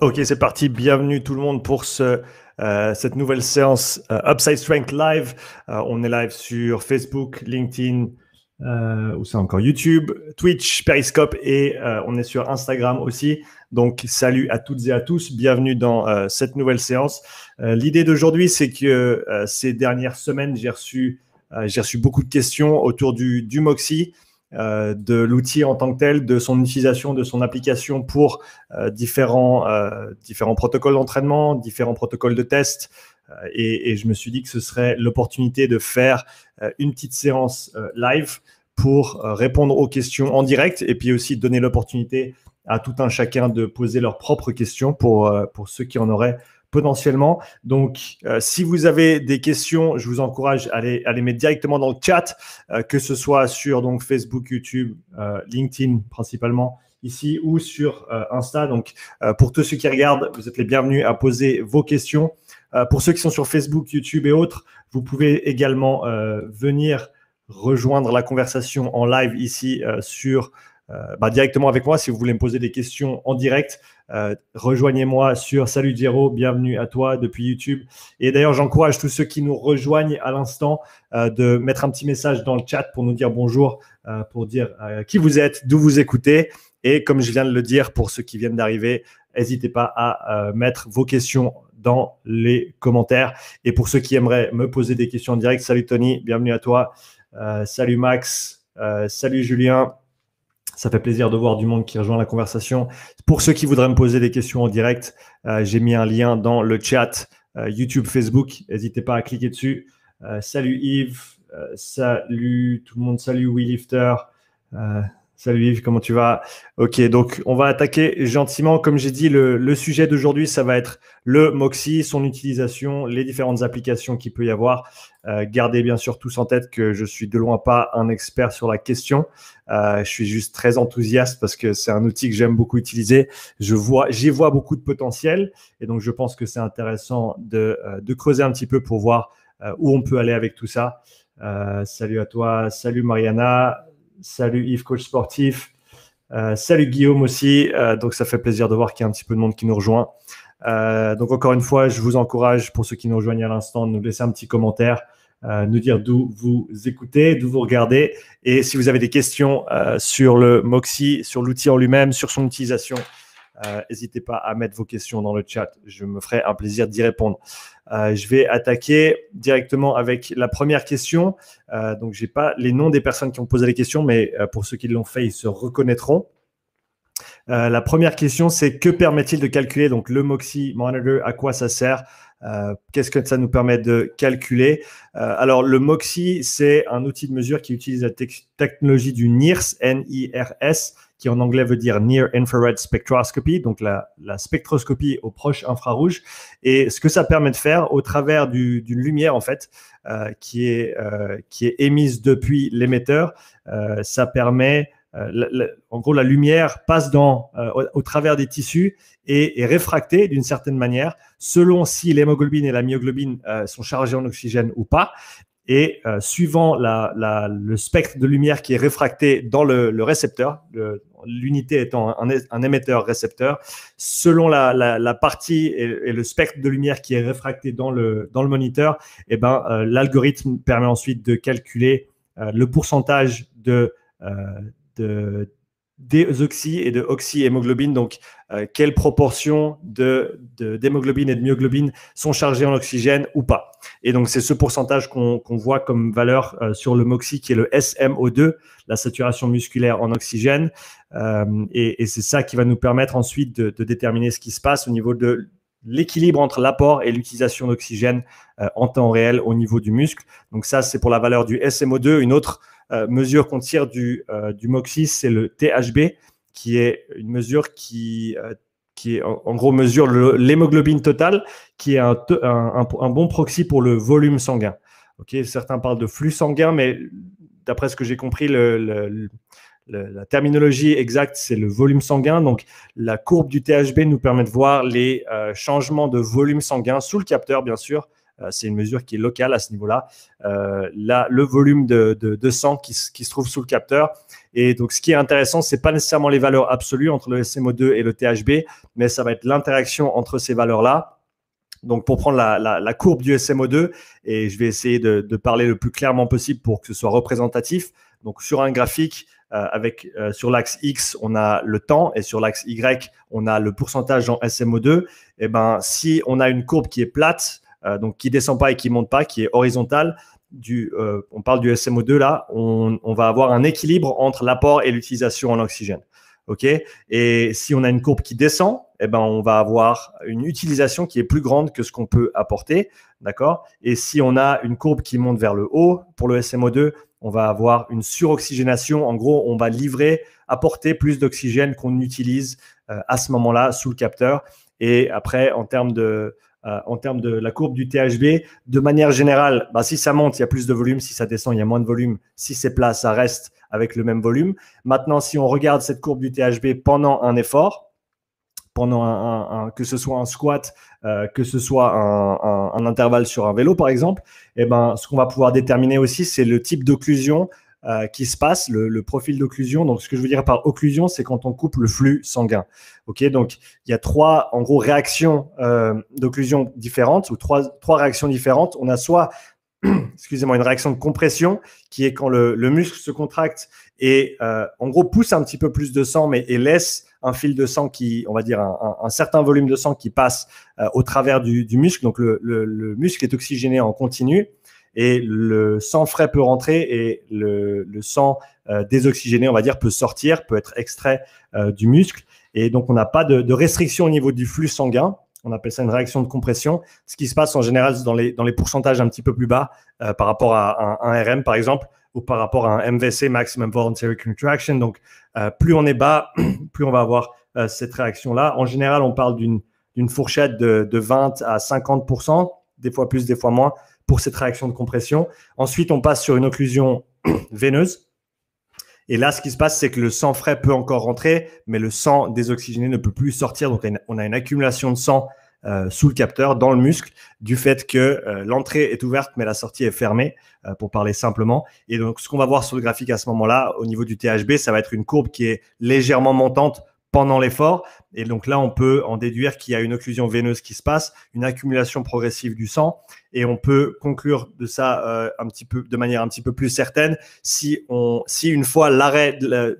Ok, c'est parti. Bienvenue tout le monde pour euh, cette nouvelle séance euh, Upside Strength Live. Euh, on est live sur Facebook, LinkedIn, ou c'est encore YouTube, Twitch, Periscope et on est sur Instagram aussi. Donc salut à toutes et à tous. Bienvenue dans cette nouvelle séance. L'idée d'aujourd'hui, c'est que ces dernières semaines, j'ai reçu, beaucoup de questions autour du, du Moxie. Euh, de l'outil en tant que tel, de son utilisation, de son application pour euh, euh, différents, protocoles d'entraînement, différents protocoles de test. Et, je me suis dit que ce serait l'opportunité de faire une petite séance live pour répondre aux questions en direct et puis aussi donner l'opportunité à tout un chacun de poser leurs propres questions pour, pour ceux qui en auraient potentiellement. Donc, euh, si vous avez des questions, je vous encourage à les, mettre directement dans le chat, euh, que ce soit sur donc, Facebook, YouTube, euh, LinkedIn principalement ici ou sur Insta. Donc, pour tous ceux qui regardent, vous êtes les bienvenus à poser vos questions. pour ceux qui sont sur Facebook, YouTube et autres, vous pouvez également venir rejoindre la conversation en live ici sur bah, directement avec moi si vous voulez me poser des questions en direct. Euh, rejoignez-moi sur Salut Giro, bienvenue à toi depuis YouTube. Et d'ailleurs, j'encourage tous ceux qui nous rejoignent à l'instant euh, de mettre un petit message dans le chat pour nous dire bonjour, euh, pour dire qui vous êtes, d'où vous écoutez. Et comme je viens de le dire, pour ceux qui viennent d'arriver, n'hésitez pas à mettre vos questions dans les commentaires. Et pour ceux qui aimeraient me poser des questions en direct, salut Tony, bienvenue à toi. salut Max, salut Julien. Ça fait plaisir de voir du monde qui rejoint la conversation. Pour ceux qui voudraient me poser des questions en direct, euh, j'ai mis un lien dans le chat euh, YouTube, Facebook. N'hésitez pas à cliquer dessus. Euh, salut Yves, salut tout le monde, salut WeLifter. Salut Yves, comment tu vas Ok, donc on va attaquer gentiment. Comme j'ai dit, le, sujet d'aujourd'hui, ça va être le Moxie, son utilisation, les différentes applications qu'il peut y avoir. Euh, gardez bien sûr tous en tête que je suis de loin pas un expert sur la question. Euh, je suis juste très enthousiaste parce que c'est un outil que j'aime beaucoup utiliser. Je vois, j'y vois beaucoup de potentiel et donc je pense que c'est intéressant de, euh, creuser un petit peu pour voir euh, où on peut aller avec tout ça. salut à toi, salut Mariana, Salut Yves, coach sportif. Euh, salut Guillaume aussi. Euh, donc ça fait plaisir de voir qu'il y a un petit peu de monde qui nous rejoint. Euh, donc encore une fois, je vous encourage pour ceux qui nous rejoignent à l'instant de nous laisser un petit commentaire, nous dire d'où vous écoutez, d'où vous regardez, et si vous avez des questions sur le Moxie, sur l'outil en lui-même, sur son utilisation, n'hésitez pas à mettre vos questions dans le chat. Je me ferai un plaisir d'y répondre. Euh, je vais attaquer directement avec la première question. Euh, donc, je n'ai pas les noms des personnes qui ont posé les questions, mais euh, pour ceux qui l'ont fait, ils se reconnaîtront. la première question, c'est que permet-il de calculer donc le Moxi Monitor À quoi ça sert Qu'est-ce que ça nous permet de calculer Alors, le Moxi, c'est un outil de mesure qui utilise la technologie du NIRS, N-I-R-S, qui en anglais veut dire Near Infrared Spectroscopy, donc la, spectroscopie au proche infrarouge. Et ce que ça permet de faire au travers d'une lumière, en fait, euh, qui, est, euh, qui est émise depuis l'émetteur, euh, ça permet en gros, la lumière passe dans, au, travers des tissus et est réfractée d'une certaine manière, selon si l'hémoglobine et la myoglobine sont chargées en oxygène ou pas. Et suivant le spectre de lumière qui est réfracté dans le, récepteur, le, l'unité étant un, émetteur-récepteur, selon la, partie et, le spectre de lumière qui est réfracté dans le, dans le moniteur, eh ben, euh, l'algorithme permet ensuite de calculer euh, le pourcentage de, euh, oxy et de oxyhémoglobine. Donc, euh, quelle proportion de, d'hémoglobine et de myoglobine sont chargées en oxygène ou pas. Et donc, c'est ce pourcentage qu'on, voit comme valeur euh, sur le MOXI qui est le SMO2, la saturation musculaire en oxygène. Euh, et, c'est ça qui va nous permettre ensuite de, de, déterminer ce qui se passe au niveau de l'équilibre entre l'apport et l'utilisation d'oxygène en temps réel au niveau du muscle. Donc ça, c'est pour la valeur du SMO2. Une autre euh, mesure qu'on tire du, euh, du MOXIS, c'est le THB, qui est une mesure qui euh, qui est en, gros mesure l'hémoglobine totale, qui est un, un, bon proxy pour le volume sanguin. Ok Certains parlent de flux sanguin, mais d'après ce que j'ai compris, le, la terminologie exacte, c'est le volume sanguin. Donc la courbe du THB nous permet de voir les changements de volume sanguin sous le capteur, bien sûr, euh, c'est une mesure qui est locale à ce niveau-là. Euh, là, le volume de, sang qui, se trouve sous le capteur. Et donc, ce qui est intéressant, c'est pas nécessairement les valeurs absolues entre le SMO2 et le THB, mais ça va être l'interaction entre ces valeurs-là. Donc, pour prendre la, courbe du SMO2, et je vais essayer de, parler le plus clairement possible pour que ce soit représentatif. Donc, sur un graphique, euh, avec sur l'axe X, on a le temps, et sur l'axe Y, on a le pourcentage en SMO2. Et eh ben, si on a une courbe qui est plate, euh, donc qui descend pas et qui monte pas, qui est horizontale. Euh, on parle du SMO2 là, on, va avoir un équilibre entre l'apport et l'utilisation en oxygène. OK Et si on a une courbe qui descend, eh ben, on va avoir une utilisation qui est plus grande que ce qu'on peut apporter. D'accord Et si on a une courbe qui monte vers le haut, pour le SMO2, on va avoir une suroxygénation. En gros, on va livrer, apporter plus d'oxygène qu'on utilise euh, à ce moment-là sous le capteur. Et après, en termes de, euh, en termes de la courbe du THB. De manière générale, bah, si ça monte, il y a plus de volume. Si ça descend, il y a moins de volume. Si c'est plat, ça reste avec le même volume. Maintenant, si on regarde cette courbe du THB pendant un effort, pendant un, que ce soit un squat, euh, que ce soit un, intervalle sur un vélo par exemple, eh ben, ce qu'on va pouvoir déterminer aussi, c'est le type d'occlusion, euh, qui se passe, le, profil d'occlusion. Donc, ce que je veux dire par occlusion, c'est quand on coupe le flux sanguin. Ok, donc il y a trois, en gros, réactions euh, d'occlusion différentes ou trois, trois réactions différentes. On a soit excusez-moi, une réaction de compression qui est quand le, le muscle se contracte et euh, en gros pousse un petit peu plus de sang mais et laisse un fil de sang qui, on va dire, un, certain volume de sang qui passe au travers du, du muscle. Donc le, le, le, muscle est oxygéné en continu et le sang frais peut rentrer et le, sang euh, désoxygéné, on va dire, peut sortir, peut être extrait euh, du muscle. Et donc, on n'a pas de, restriction au niveau du flux sanguin. On appelle ça une réaction de compression. Ce qui se passe en général dans les, pourcentages un petit peu plus bas euh, par rapport à un, RM, par exemple, ou par rapport à un MVC, Maximum Voluntary Contraction. Donc, plus on est bas, plus on va avoir cette réaction-là. En général, on parle d'une fourchette de 20 à 50 des fois plus, des fois moins, pour cette réaction de compression. Ensuite, on passe sur une occlusion veineuse. Et là, ce qui se passe, c'est que le sang frais peut encore rentrer, mais le sang désoxygéné ne peut plus sortir. Donc, on a une accumulation de sang euh, sous le capteur, dans le muscle, du fait que euh, l'entrée est ouverte mais la sortie est fermée, euh, pour parler simplement. Et donc ce qu'on va voir sur le graphique à ce moment-là, au niveau du THB, ça va être une courbe qui est légèrement montante pendant l'effort. Et donc là, on peut en déduire qu'il y a une occlusion veineuse qui se passe, une accumulation progressive du sang. Et on peut conclure de ça euh, un petit peu, de manière un petit peu plus certaine si, on, si une fois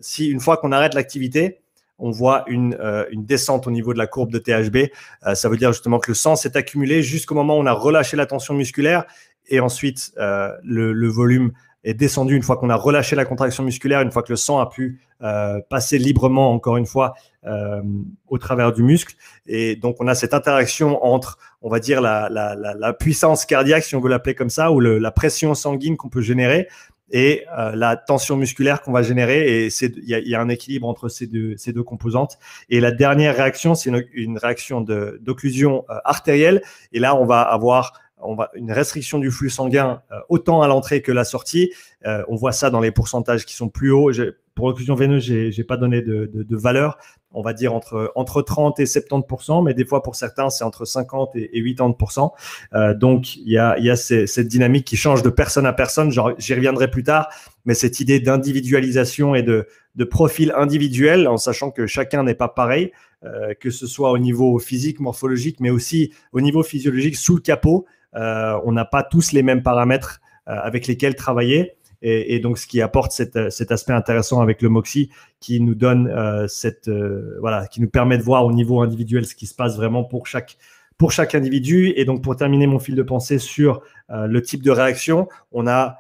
si une fois qu'on arrête l'activité, on voit une, euh, une, descente au niveau de la courbe de THB. Euh, ça veut dire justement que le sang s'est accumulé jusqu'au moment où on a relâché la tension musculaire et ensuite le, le volume est descendu une fois qu'on a relâché la contraction musculaire, une fois que le sang a pu euh, passer librement, encore une fois, euh, au travers du muscle. Et donc, on a cette interaction entre, on va dire, la, la, la, puissance cardiaque, si on veut l'appeler comme ça, ou la pression sanguine qu'on peut générer et euh, la tension musculaire qu'on va générer. Et il y, a un équilibre entre ces deux, ces deux composantes. Et la dernière réaction, c'est une, réaction réaction d'occlusion artérielle. Et là, on va avoir va, une restriction du flux sanguin euh, autant à l'entrée que la sortie. Euh, on voit ça dans les pourcentages qui sont plus hauts. pour l'occlusion veineuse, je n'ai pas donné de, valeur. On va dire entre, entre 30 et 70 mais des fois pour certains, c'est entre 50 et, 80 euh, Donc, il y a, cette dynamique qui change de personne à personne. J'y reviendrai plus tard, mais cette idée d'individualisation et de, profil individuel, en sachant que chacun n'est pas pareil, que ce soit au niveau physique, morphologique, mais aussi au niveau physiologique, sous le capot. Euh, on n'a pas tous les mêmes paramètres euh, avec lesquels travailler. Et, donc ce qui apporte euh, cet aspect intéressant avec le Moxi, qui nous donne cette voilà qui nous permet de voir au niveau individuel ce qui se passe vraiment pour chaque pour chaque individu et donc pour terminer mon fil de pensée sur le type de réaction on a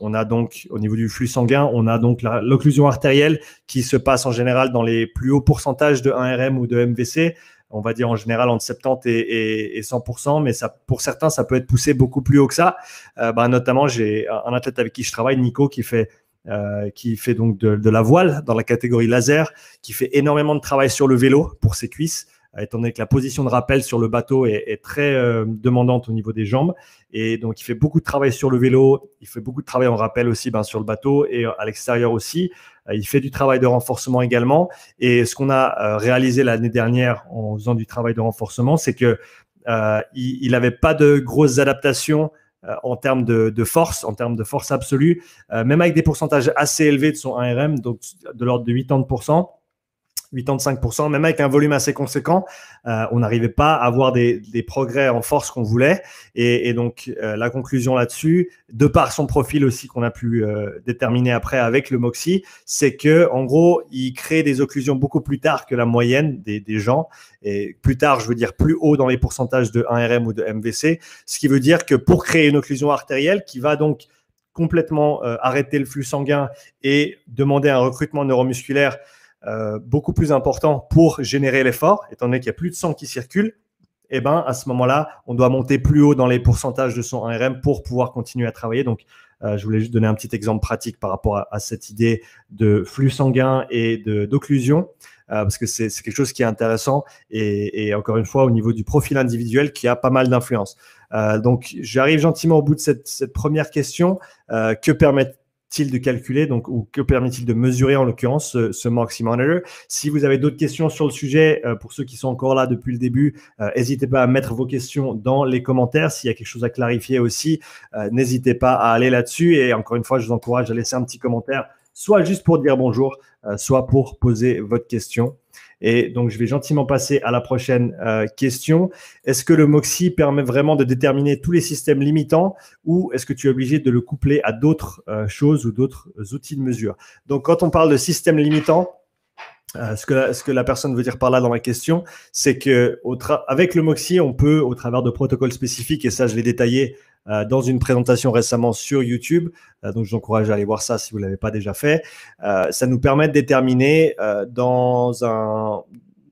on a donc au niveau du flux sanguin on a donc l'occlusion artérielle qui se passe en général dans les plus hauts pourcentages de 1RM ou de MVC on va dire en général entre 70 et, 100%, mais ça, pour certains, ça peut être poussé beaucoup plus haut que ça. Euh, bah, notamment, j'ai un athlète avec qui je travaille, Nico, qui fait, euh, qui fait donc de, la voile dans la catégorie laser, qui fait énormément de travail sur le vélo pour ses cuisses. Euh, étant donné que la position de rappel sur le bateau est, est très euh, demandante au niveau des jambes. Et donc, il fait beaucoup de travail sur le vélo, il fait beaucoup de travail en rappel aussi ben, sur le bateau et euh, à l'extérieur aussi. il fait du travail de renforcement également. Et ce qu'on a réalisé l'année dernière en faisant du travail de renforcement, c'est que euh, il n'avait pas de grosses adaptations en termes de, de, force, en termes de force absolue, même avec des pourcentages assez élevés de son 1RM, donc de l'ordre de 80%. 85%, même avec un volume assez conséquent, on n'arrivait pas à avoir des, progrès en force qu'on voulait. Et, donc, la conclusion là-dessus, de par son profil aussi qu'on a pu déterminer après avec le moxi, c'est que en gros, il crée des occlusions beaucoup plus tard que la moyenne des, des, gens. Et plus tard, je veux dire plus haut dans les pourcentages de 1RM ou de MVC, ce qui veut dire que pour créer une occlusion artérielle qui va donc complètement arrêter le flux sanguin et demander un recrutement neuromusculaire euh, beaucoup plus important pour générer l'effort, étant donné qu'il y a plus de sang qui circule, et eh ben, à ce moment-là, on doit monter plus haut dans les pourcentages de son rm pour pouvoir continuer à travailler. Donc, euh, je voulais juste donner un petit exemple pratique par rapport à, cette idée de flux sanguin et d'occlusion, euh, parce que c'est quelque chose qui est intéressant et, encore une fois au niveau du profil individuel qui a pas mal d'influence. donc, j'arrive gentiment au bout de cette, cette première question. que permettent il de calculer, donc, ou que permet-il de mesurer en l'occurrence ce, maximum Moxie Si vous avez d'autres questions sur le sujet, euh, pour ceux qui sont encore là depuis le début, euh, n'hésitez pas à mettre vos questions dans les commentaires. S'il y a quelque chose à clarifier aussi, euh, n'hésitez pas à aller là-dessus. Et encore une fois, je vous encourage à laisser un petit commentaire, soit juste pour dire bonjour, soit pour poser votre question. Et donc, je vais gentiment passer à la prochaine euh, question. Est-ce que le MOXI permet vraiment de déterminer tous les systèmes limitants ou est-ce que tu es obligé de le coupler à d'autres euh, choses ou d'autres outils de mesure Donc, quand on parle de système limitants, euh, ce, que la, personne veut dire par là dans la question, c'est que avec le MOXI, on peut, au travers de protocoles spécifiques, et ça je l'ai détaillé euh, dans une présentation récemment sur YouTube. Euh, donc, je vous encourage à aller voir ça si vous ne l'avez pas déjà fait. Euh, ça nous permet de déterminer dans un,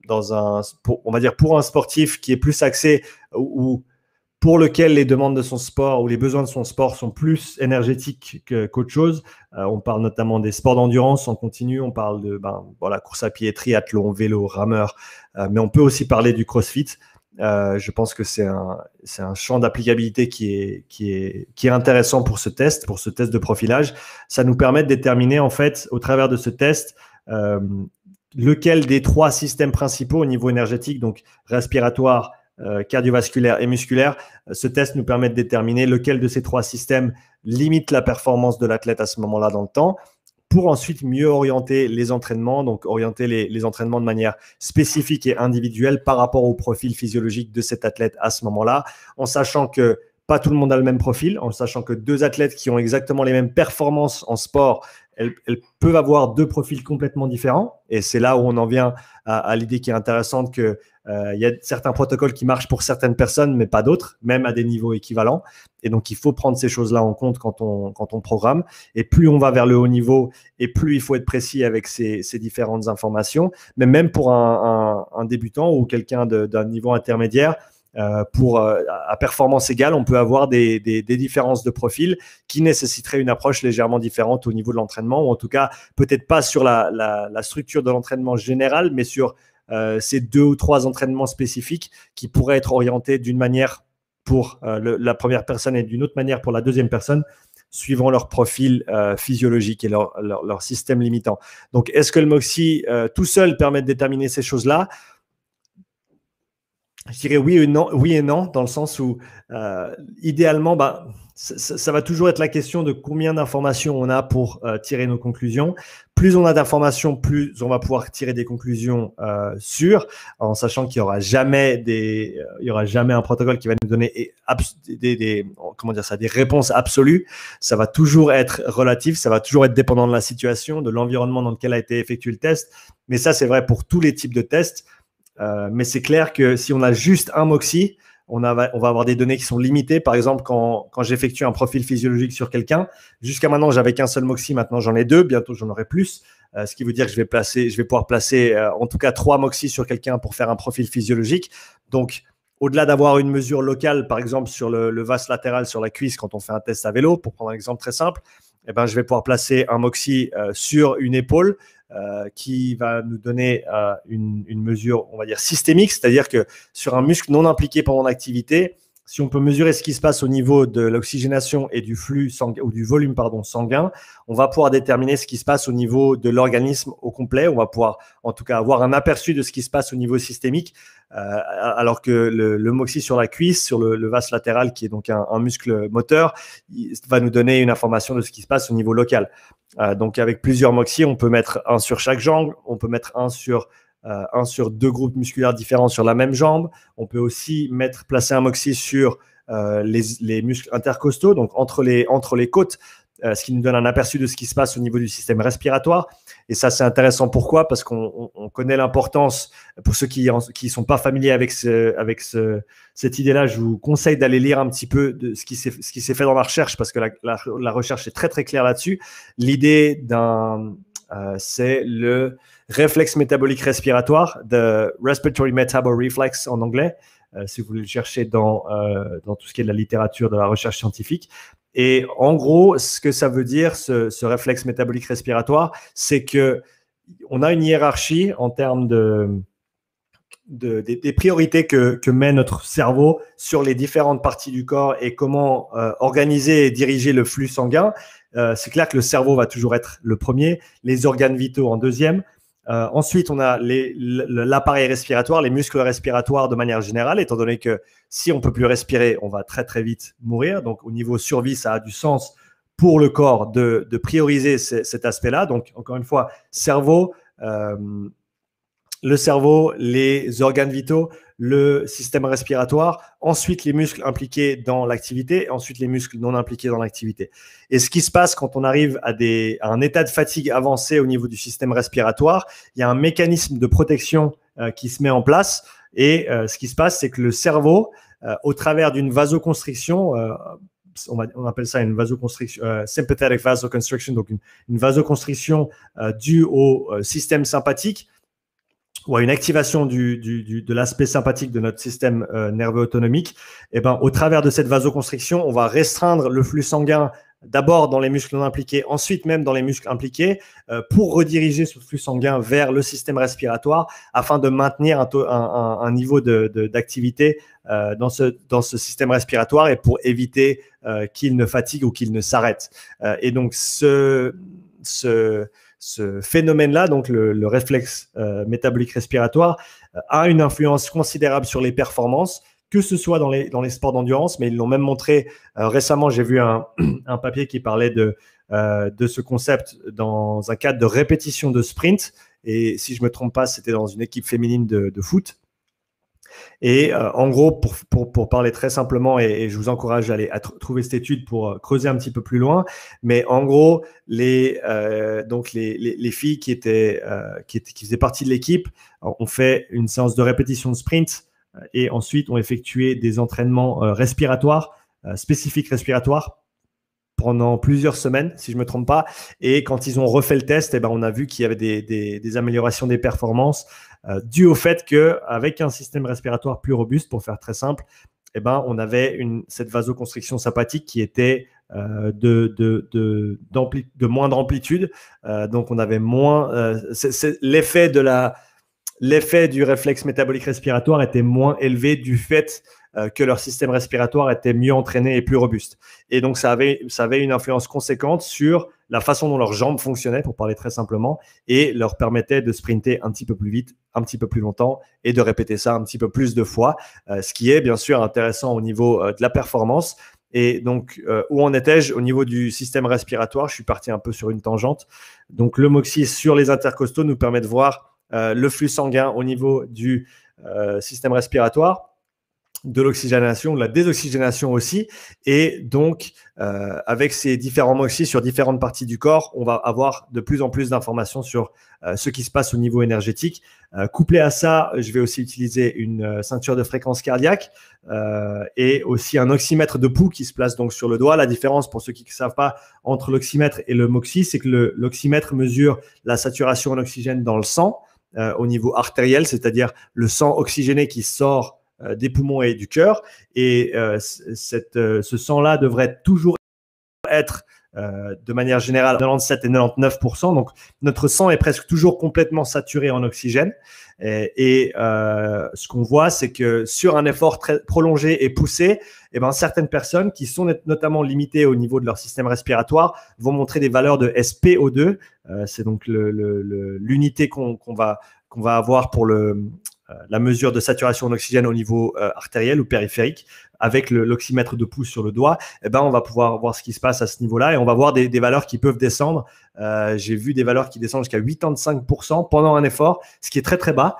dans un pour, on va dire pour un sportif qui est plus axé ou pour lequel les demandes de son sport ou les besoins de son sport sont plus énergétiques qu'autre chose. on parle notamment des sports d'endurance en continu, on parle de ben, voilà, course à pied, triathlon, vélo, rameur, mais on peut aussi parler du crossfit. Euh, je pense que c'est un, champ d'applicabilité qui est, intéressant pour ce test, pour ce test de profilage. Ça nous permet de déterminer, en fait, au travers de ce test, euh, lequel des trois systèmes principaux au niveau énergétique, donc respiratoire, euh, cardiovasculaire et musculaire, ce test nous permet de déterminer lequel de ces trois systèmes limite la performance de l'athlète à ce moment-là dans le temps pour ensuite mieux orienter les entraînements, donc orienter les, entraînements de manière spécifique et individuelle par rapport au profil physiologique de cet athlète à ce moment-là, en sachant que pas tout le monde a le même profil, en sachant que deux athlètes qui ont exactement les mêmes performances en sport, elles, peuvent avoir deux profils complètement différents. Et c'est là où on en vient à l'idée qui est intéressante que euh, il y a certains protocoles qui marchent pour certaines personnes, mais pas d'autres, même à des niveaux équivalents. Et donc, il faut prendre ces choses-là en compte quand on, programme. Et plus on va vers le haut niveau, et plus il faut être précis avec ces, différentes informations. Mais même pour un, débutant ou quelqu'un d'un niveau intermédiaire, euh, pour, euh, à performance égale, on peut avoir des, différences de profil qui nécessiteraient une approche légèrement différente au niveau de l'entraînement, ou en tout cas peut-être pas sur la structure de l'entraînement général, mais sur euh, ces deux ou trois entraînements spécifiques qui pourraient être orientés d'une manière pour euh, la première personne et d'une autre manière pour la deuxième personne, suivant leur profil euh, physiologique et leur, système limitant. Donc, est-ce que le MOXI tout seul permet de déterminer ces choses-là je dirais oui et non, oui et non, dans le sens où euh, idéalement, bah, ça, va toujours être la question de combien d'informations on a pour euh, tirer nos conclusions. Plus on a d'informations, plus on va pouvoir tirer des conclusions euh, sûres, en sachant qu'il y aura jamais des, aura jamais un protocole qui va nous donner comment dire ça, des réponses absolues. Ça va toujours être relatif, ça va toujours être dépendant de la situation, de l'environnement dans lequel a été effectué le test. Mais ça, c'est vrai pour tous les types de tests. Euh, mais c'est clair que si on a juste un MOXI, on, va avoir des données qui sont limitées. Par exemple, quand, j'effectue un profil physiologique sur quelqu'un, jusqu'à maintenant, j'avais qu'un seul MOXI, maintenant j'en ai deux, bientôt j'en aurai plus. Euh, ce qui veut dire que je vais, pouvoir placer euh, en tout cas trois moxies sur quelqu'un pour faire un profil physiologique. Donc, au-delà d'avoir une mesure locale, par exemple sur le, le, latéral, sur la cuisse, quand on fait un test à vélo, pour prendre un exemple très simple, eh ben, je vais pouvoir placer un MOXI sur une épaule, euh, qui va nous donner euh, une, une, mesure, on va dire, systémique, c'est-à-dire que sur un muscle non impliqué pendant l'activité, si on peut mesurer ce qui se passe au niveau de l'oxygénation et du flux ou du volume pardon, sanguin, on va pouvoir déterminer ce qui se passe au niveau de l'organisme au complet. On va pouvoir, en tout cas, avoir un aperçu de ce qui se passe au niveau systémique, euh, alors que le, moxie sur la cuisse, sur le, le latéral, qui est donc un, muscle moteur, va nous donner une information de ce qui se passe au niveau local. Euh, donc, avec plusieurs moxies, on peut mettre un sur chaque jambe, on peut mettre un sur euh, un sur deux groupes musculaires différents sur la même jambe. On peut aussi mettre, placer un moxie sur euh, les, muscles intercostaux, donc entre les, entre les côtes, euh, ce qui nous donne un aperçu de ce qui se passe au niveau du système respiratoire. Et ça, c'est intéressant. Pourquoi Parce qu'on connaît l'importance. Pour ceux qui ne sont pas familiers avec, ce, avec cette idée-là, je vous conseille d'aller lire un petit peu de ce qui s'est fait dans la recherche, parce que la, recherche est très très claire là-dessus. L'idée d'un, c'est le réflexe métabolique respiratoire, The Respiratory Metabolic Reflex en anglais, euh, si vous voulez le chercher dans, euh, dans tout ce qui est de la littérature, de la recherche scientifique. Et en gros, ce que ça veut dire, ce, ce réflexe métabolique respiratoire, c'est que on a une hiérarchie en termes de, des, priorités que, que, met notre cerveau sur les différentes parties du corps et comment euh, organiser et diriger le flux sanguin. c'est clair que le cerveau va toujours être le premier, les organes vitaux en deuxième, euh, ensuite, on a l'appareil respiratoire, les muscles respiratoires de manière générale, étant donné que si on peut plus respirer, on va très très vite mourir. Donc au niveau survie, ça a du sens pour le corps de, prioriser cet aspect-là. Donc encore une fois, cerveau, euh, le cerveau, les organes vitaux, le système respiratoire, ensuite les muscles impliqués dans l'activité, ensuite les muscles non impliqués dans l'activité. Et ce qui se passe quand on arrive à, un état de fatigue avancé au niveau du système respiratoire, il y a un mécanisme de protection euh, qui se met en place. Et euh, ce qui se passe, c'est que le cerveau, euh, au travers d'une vasoconstriction, on, appelle ça une vasoconstriction, sympathetic vasoconstriction, donc une, vasoconstriction due au système sympathique ou à une activation du, de l'aspect sympathique de notre système euh, nerveux autonomique, Et eh ben, au travers de cette vasoconstriction, on va restreindre le flux sanguin d'abord dans les muscles non impliqués, ensuite même dans les muscles impliqués, euh, pour rediriger ce flux sanguin vers le système respiratoire afin de maintenir un, un, niveau d'activité de, de, euh, dans, ce, dans ce système respiratoire et pour éviter qu'il ne fatigue ou qu'il ne s'arrête. et donc ce... ce ce phénomène-là, donc le, réflexe euh, métabolique respiratoire, euh, a une influence considérable sur les performances, que ce soit dans les, sports d'endurance, mais ils l'ont même montré euh, récemment. J'ai vu un, papier qui parlait de, ce concept dans un cadre de répétition de sprint. Et si je me trompe pas, c'était dans une équipe féminine de foot. Et euh, en gros, pour, parler très simplement, et, je vous encourage à aller à trouver cette étude pour euh, creuser un petit peu plus loin, mais en gros, les, euh, donc les, filles qui, étaient, qui, qui faisaient partie de l'équipe ont fait une séance de répétition de sprint et ensuite ont effectué des entraînements respiratoires, spécifiques respiratoires, pendant plusieurs semaines, si je ne me trompe pas. Et quand ils ont refait le test, eh ben, on a vu qu'il y avait des, améliorations des performances euh, dues au fait qu'avec un système respiratoire plus robuste, pour faire très simple, eh ben, on avait cette vasoconstriction sympathique qui était euh, de, de, moindre amplitude. Euh, donc, on avait moins. l'effet de l'effet du réflexe métabolique respiratoire était moins élevé du fait euh, que leur système respiratoire était mieux entraîné et plus robuste. Et donc, ça avait, une influence conséquente sur la façon dont leurs jambes fonctionnaient, pour parler très simplement, et leur permettait de sprinter un petit peu plus vite, un petit peu plus longtemps, et de répéter ça un petit peu plus de fois, euh, ce qui est bien sûr intéressant au niveau euh, de la performance. Et donc, où en étais-je au niveau du système respiratoire Je suis parti un peu sur une tangente. Donc, le sur les intercostaux nous permet de voir le flux sanguin au niveau du système respiratoire de l'oxygénation, de la désoxygénation aussi. Et donc, euh, avec ces différents moxis sur différentes parties du corps, on va avoir de plus en plus d'informations sur euh, ce qui se passe au niveau énergétique. Euh, couplé à ça, je vais aussi utiliser une ceinture de fréquence cardiaque et aussi un oxymètre de pouls qui se place donc sur le doigt. La différence, pour ceux qui ne savent pas, entre l'oxymètre et le moxie, c'est que l'oxymètre mesure la saturation en oxygène dans le sang au niveau artériel, c'est-à-dire le sang oxygéné qui sort euh, des poumons et du cœur. Et euh, euh, ce sang-là devrait toujours être de manière générale 97 et 99 Donc notre sang est presque toujours complètement saturé en oxygène. Et, ce qu'on voit, c'est que sur un effort très prolongé et poussé, eh ben, certaines personnes qui sont notamment limitées au niveau de leur système respiratoire vont montrer des valeurs de SpO2. c'est donc l'unité qu'on va avoir pour le euh, la mesure de saturation d'oxygène au niveau euh, artériel ou périphérique avec l'oxymètre de pouce sur le doigt, eh ben, on va pouvoir voir ce qui se passe à ce niveau-là et on va voir des, valeurs qui peuvent descendre. Euh, j'ai vu des valeurs qui descendent jusqu'à 85% pendant un effort, ce qui est très très bas.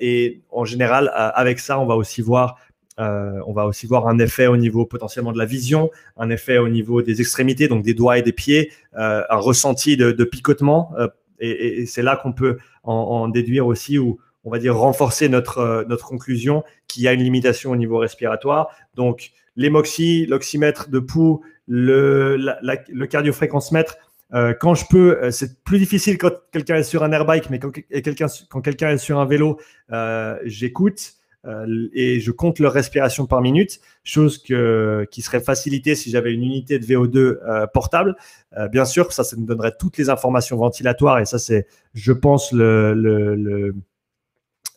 et en général, avec ça, on va aussi voir on va aussi voir un effet au niveau potentiellement de la vision, un effet au niveau des extrémités, donc des doigts et des pieds, un ressenti de, picotement. et, c'est là qu'on peut en, déduire aussi on va dire, renforcer notre, euh, notre conclusion qu'il y a une limitation au niveau respiratoire. Donc, l'hémoxie, l'oxymètre de pouls, le, le cardiofréquencemètre, euh, quand je peux, euh, c'est plus difficile quand quelqu'un est sur un airbike, mais quand, quelqu'un est sur un vélo, j'écoute et je compte leur respiration par minute, chose qui serait facilitée si j'avais une unité de VO2 portable. bien sûr, ça, ça nous donnerait toutes les informations ventilatoires et ça, c'est, je pense, le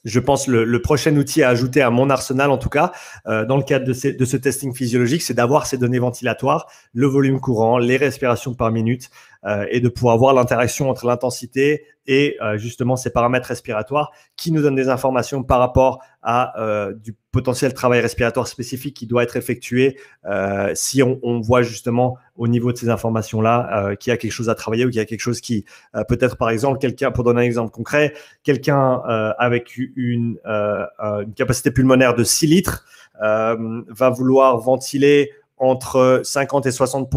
je pense, le, le, prochain outil à ajouter à mon arsenal, en tout cas, euh, dans le cadre de, de ce testing physiologique, c'est d'avoir ces données ventilatoires, le volume courant, les respirations par minute, euh, et de pouvoir voir l'interaction entre l'intensité et euh, justement ces paramètres respiratoires qui nous donnent des informations par rapport à euh, du potentiel travail respiratoire spécifique qui doit être effectué si on, voit justement au niveau de ces informations-là qu'il y a quelque chose à travailler ou qu'il y a quelque chose qui peut-être par exemple quelqu'un, pour donner un exemple concret, quelqu'un avec une, capacité pulmonaire de 6 litres va vouloir ventiler entre 50 et 60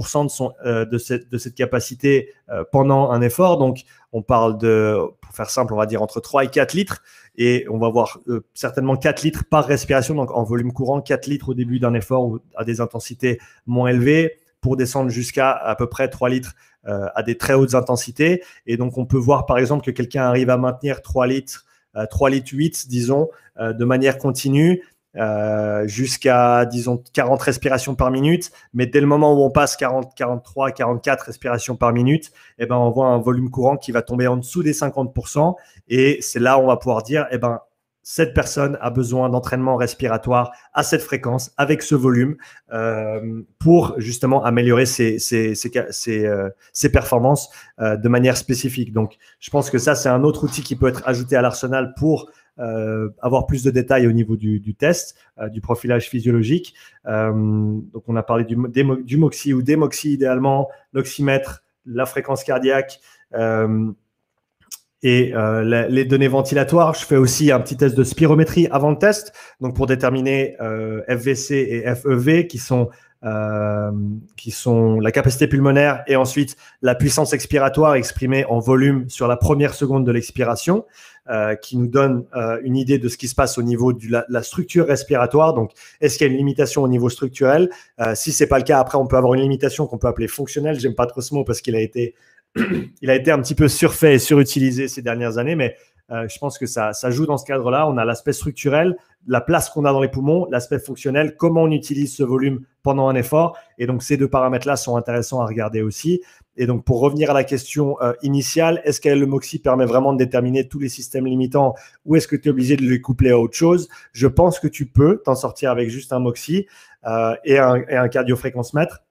euh, de, cette, capacité euh, pendant un effort. Donc, on parle de, pour faire simple, on va dire entre 3 et 4 litres. Et on va voir euh, certainement 4 litres par respiration. Donc, en volume courant, 4 litres au début d'un effort ou à des intensités moins élevées pour descendre jusqu'à à peu près 3 litres à des très hautes intensités. Et donc, on peut voir par exemple que quelqu'un arrive à maintenir 3 litres, 3 litres 8, disons, de manière continue euh, jusqu'à, disons, 40 respirations par minute. Mais dès le moment où on passe 40, 43, 44 respirations par minute, eh ben, on voit un volume courant qui va tomber en dessous des 50%. Et c'est là où on va pouvoir dire, eh ben, cette personne a besoin d'entraînement respiratoire à cette fréquence, avec ce volume, euh, pour justement améliorer ses, euh, performances de manière spécifique. Donc, je pense que ça, c'est un autre outil qui peut être ajouté à l'arsenal pour euh, avoir plus de détails au niveau du, test, euh, du profilage physiologique. Euh, donc, on a parlé du, du MOXI ou démoxi idéalement, l'oxymètre, la fréquence cardiaque et les données ventilatoires. Je fais aussi un petit test de spirométrie avant le test, donc pour déterminer FVC et FEV qui sont la capacité pulmonaire et ensuite la puissance expiratoire exprimée en volume sur la première seconde de l'expiration. Euh, qui nous donne euh, une idée de ce qui se passe au niveau de la, structure respiratoire. Donc, est-ce qu'il y a une limitation au niveau structurel euh, Si c'est pas le cas, après, on peut avoir une limitation qu'on peut appeler fonctionnelle. J'aime pas trop ce mot parce qu'il a été, il a été un petit peu surfait et surutilisé ces dernières années, mais je pense que ça, ça joue dans ce cadre-là. On a l'aspect structurel, la place qu'on a dans les poumons, l'aspect fonctionnel, comment on utilise ce volume pendant un effort. Et donc, ces deux paramètres-là sont intéressants à regarder aussi. Et donc, pour revenir à la question euh, initiale, est-ce que le MOXI permet vraiment de déterminer tous les systèmes limitants ou est-ce que tu es obligé de les coupler à autre chose Je pense que tu peux t'en sortir avec juste un MOXI euh, et, un, et un mètre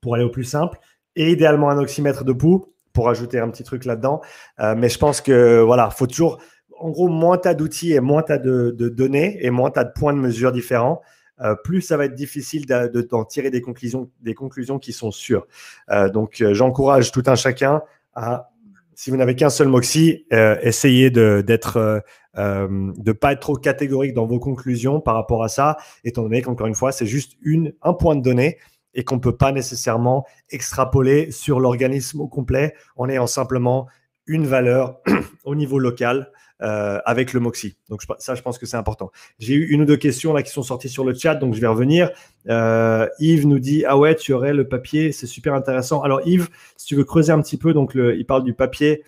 pour aller au plus simple et idéalement un oxymètre de pour ajouter un petit truc là-dedans. Euh, mais je pense que, voilà, faut toujours en gros, moins tu as d'outils et moins tu as de, de, données et moins tu as de points de mesure différents, euh, plus ça va être difficile d'en de, tirer des conclusions, qui sont sûres. Euh, donc, euh, j'encourage tout un chacun à, si vous n'avez qu'un seul Moxie, essayez de ne pas être trop catégorique dans vos conclusions par rapport à ça, étant donné qu'encore une fois, c'est juste un point de données et qu'on ne peut pas nécessairement extrapoler sur l'organisme au complet en ayant simplement une valeur au niveau local euh, avec le Moxie. Donc ça, je pense que c'est important. J'ai eu une ou deux questions là qui sont sorties sur le chat, donc je vais revenir. Euh, Yves nous dit ah ouais, tu aurais le papier, c'est super intéressant. Alors Yves, si tu veux creuser un petit peu, donc il parle du papier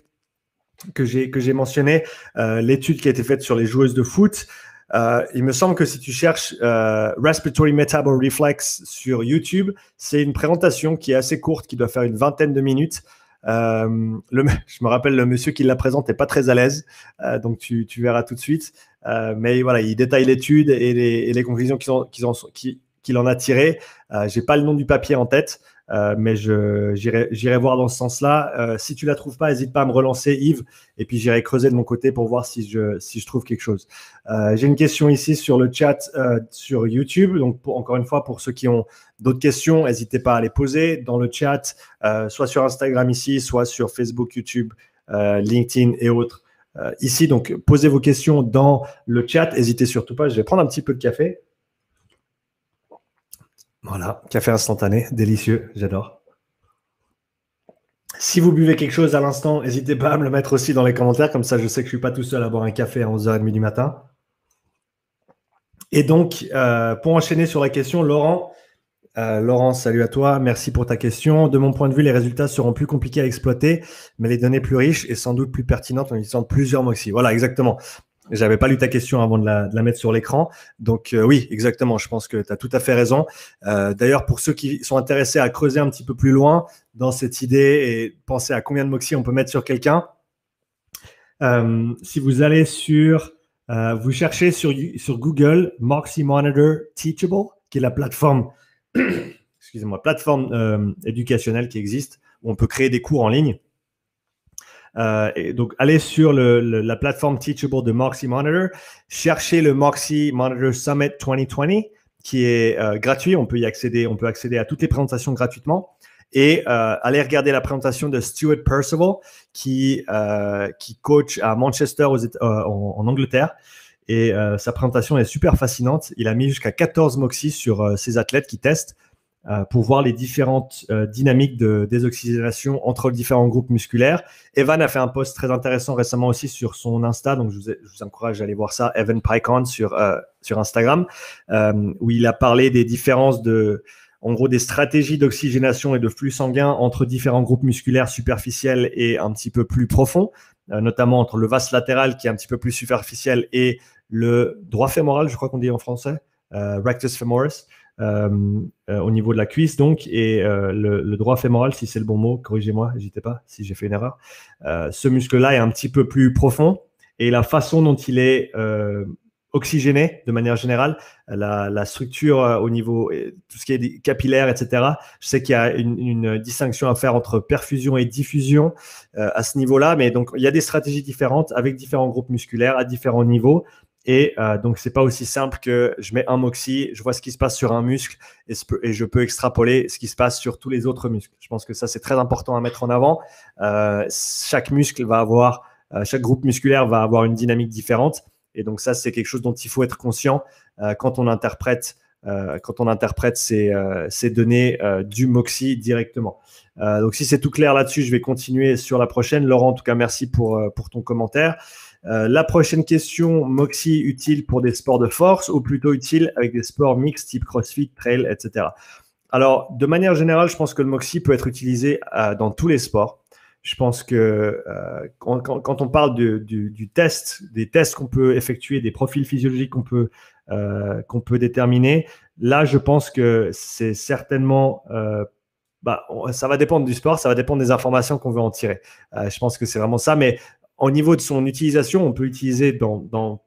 que j'ai que j'ai mentionné, euh, l'étude qui a été faite sur les joueuses de foot. il me semble que si tu cherches Respiratory Metabol Reflex sur YouTube, c'est une présentation qui est assez courte, qui doit faire une vingtaine de minutes, euh, je me rappelle le monsieur qui la présente n'est pas très à l'aise, euh, donc tu, verras tout de suite. Euh, mais voilà, il détaille l'étude et les, conclusions qu'il en, a tirées. J'ai pas le nom du papier en tête, euh, mais j'irai voir dans ce sens-là. Euh, si tu la trouves pas, n'hésite pas à me relancer, Yves, et puis j'irai creuser de mon côté pour voir si je, si je trouve quelque chose. Euh, j'ai une question ici sur le chat sur YouTube. Donc, encore une fois, pour ceux qui ont d'autres questions, n'hésitez pas à les poser dans le chat, soit sur Instagram ici, soit sur Facebook, YouTube, LinkedIn et autres. ici, donc posez vos questions dans le chat, n'hésitez surtout pas, je vais prendre un petit peu de café, voilà, café instantané, délicieux, j'adore. Si vous buvez quelque chose à l'instant, n'hésitez pas à me le mettre aussi dans les commentaires, comme ça je sais que je ne suis pas tout seul à boire un café à 11h30 du matin. Et donc, euh, pour enchaîner sur la question, Laurent, euh, Laurent, salut à toi, merci pour ta question. De mon point de vue, les résultats seront plus compliqués à exploiter, mais les données plus riches et sans doute plus pertinentes en utilisant plusieurs aussi. Voilà, exactement. J'avais pas lu ta question avant de la, mettre sur l'écran. Donc euh, oui, exactement, je pense que tu as tout à fait raison. Euh, d'ailleurs, pour ceux qui sont intéressés à creuser un petit peu plus loin dans cette idée et penser à combien de moxie on peut mettre sur quelqu'un, euh, si vous allez sur, vous cherchez sur, sur Google Moxie Monitor Teachable, qui est la plateforme, excusez-moi, plateforme éducationnelle qui existe, où on peut créer des cours en ligne. Euh, donc, allez sur la plateforme Teachable de Moxie Monitor, cherchez le Moxie Monitor Summit 2020 qui est euh, gratuit. On peut y accéder, on peut accéder à toutes les présentations gratuitement. Et euh, allez regarder la présentation de Stuart Percival qui, coach à Manchester en, en, Angleterre. Et sa présentation est super fascinante. Il a mis jusqu'à 14 Moxie sur ses athlètes qui testent euh, pour voir les différentes euh, dynamiques de désoxygénation entre les différents groupes musculaires. Evan a fait un post très intéressant récemment aussi sur son Insta, donc je vous, encourage à aller voir ça, Evan Pycon sur, euh, sur Instagram, où il a parlé des différences de en gros des stratégies d'oxygénation et de flux sanguin entre différents groupes musculaires superficiels et un petit peu plus profonds, notamment entre le vaste latéral qui est un petit peu plus superficiel et le droit fémoral, je crois qu'on dit en français, rectus femoris, euh, euh, au niveau de la cuisse, donc, et euh, le, droit fémoral, si c'est le bon mot, corrigez-moi, n'hésitez pas si j'ai fait une erreur. ce muscle-là est un petit peu plus profond et la façon dont il est oxygéné de manière générale, la, structure au niveau, tout ce qui est capillaire, etc. Je sais qu'il y a une, distinction à faire entre perfusion et diffusion à ce niveau-là, mais donc il y a des stratégies différentes avec différents groupes musculaires à différents niveaux. Et euh, donc donc, n'est pas aussi simple que je mets un moxie, je vois ce qui se passe sur un muscle et, je peux extrapoler ce qui se passe sur tous les autres muscles. Je pense que ça, c'est très important à mettre en avant. Euh, chaque muscle va avoir, euh, chaque groupe musculaire va avoir une dynamique différente. Et donc, ça, c'est quelque chose dont il faut être conscient quand on interprète, quand on interprète ces, données du moxi directement. donc, si c'est tout clair là-dessus, je vais continuer sur la prochaine. Laurent, en tout cas, merci pour ton commentaire. Euh, la prochaine question, Moxie utile pour des sports de force ou plutôt utile avec des sports mixtes type CrossFit, trail, etc. Alors, de manière générale, je pense que le Moxie peut être utilisé euh, dans tous les sports. Je pense que euh, quand, on parle du, test, des tests qu'on peut effectuer, des profils physiologiques qu'on peut, qu'on peut déterminer, là, je pense que c'est certainement bah, ça va dépendre du sport, ça va dépendre des informations qu'on veut en tirer. je pense que c'est vraiment ça, mais au niveau de son utilisation, on peut l'utiliser dans, dans,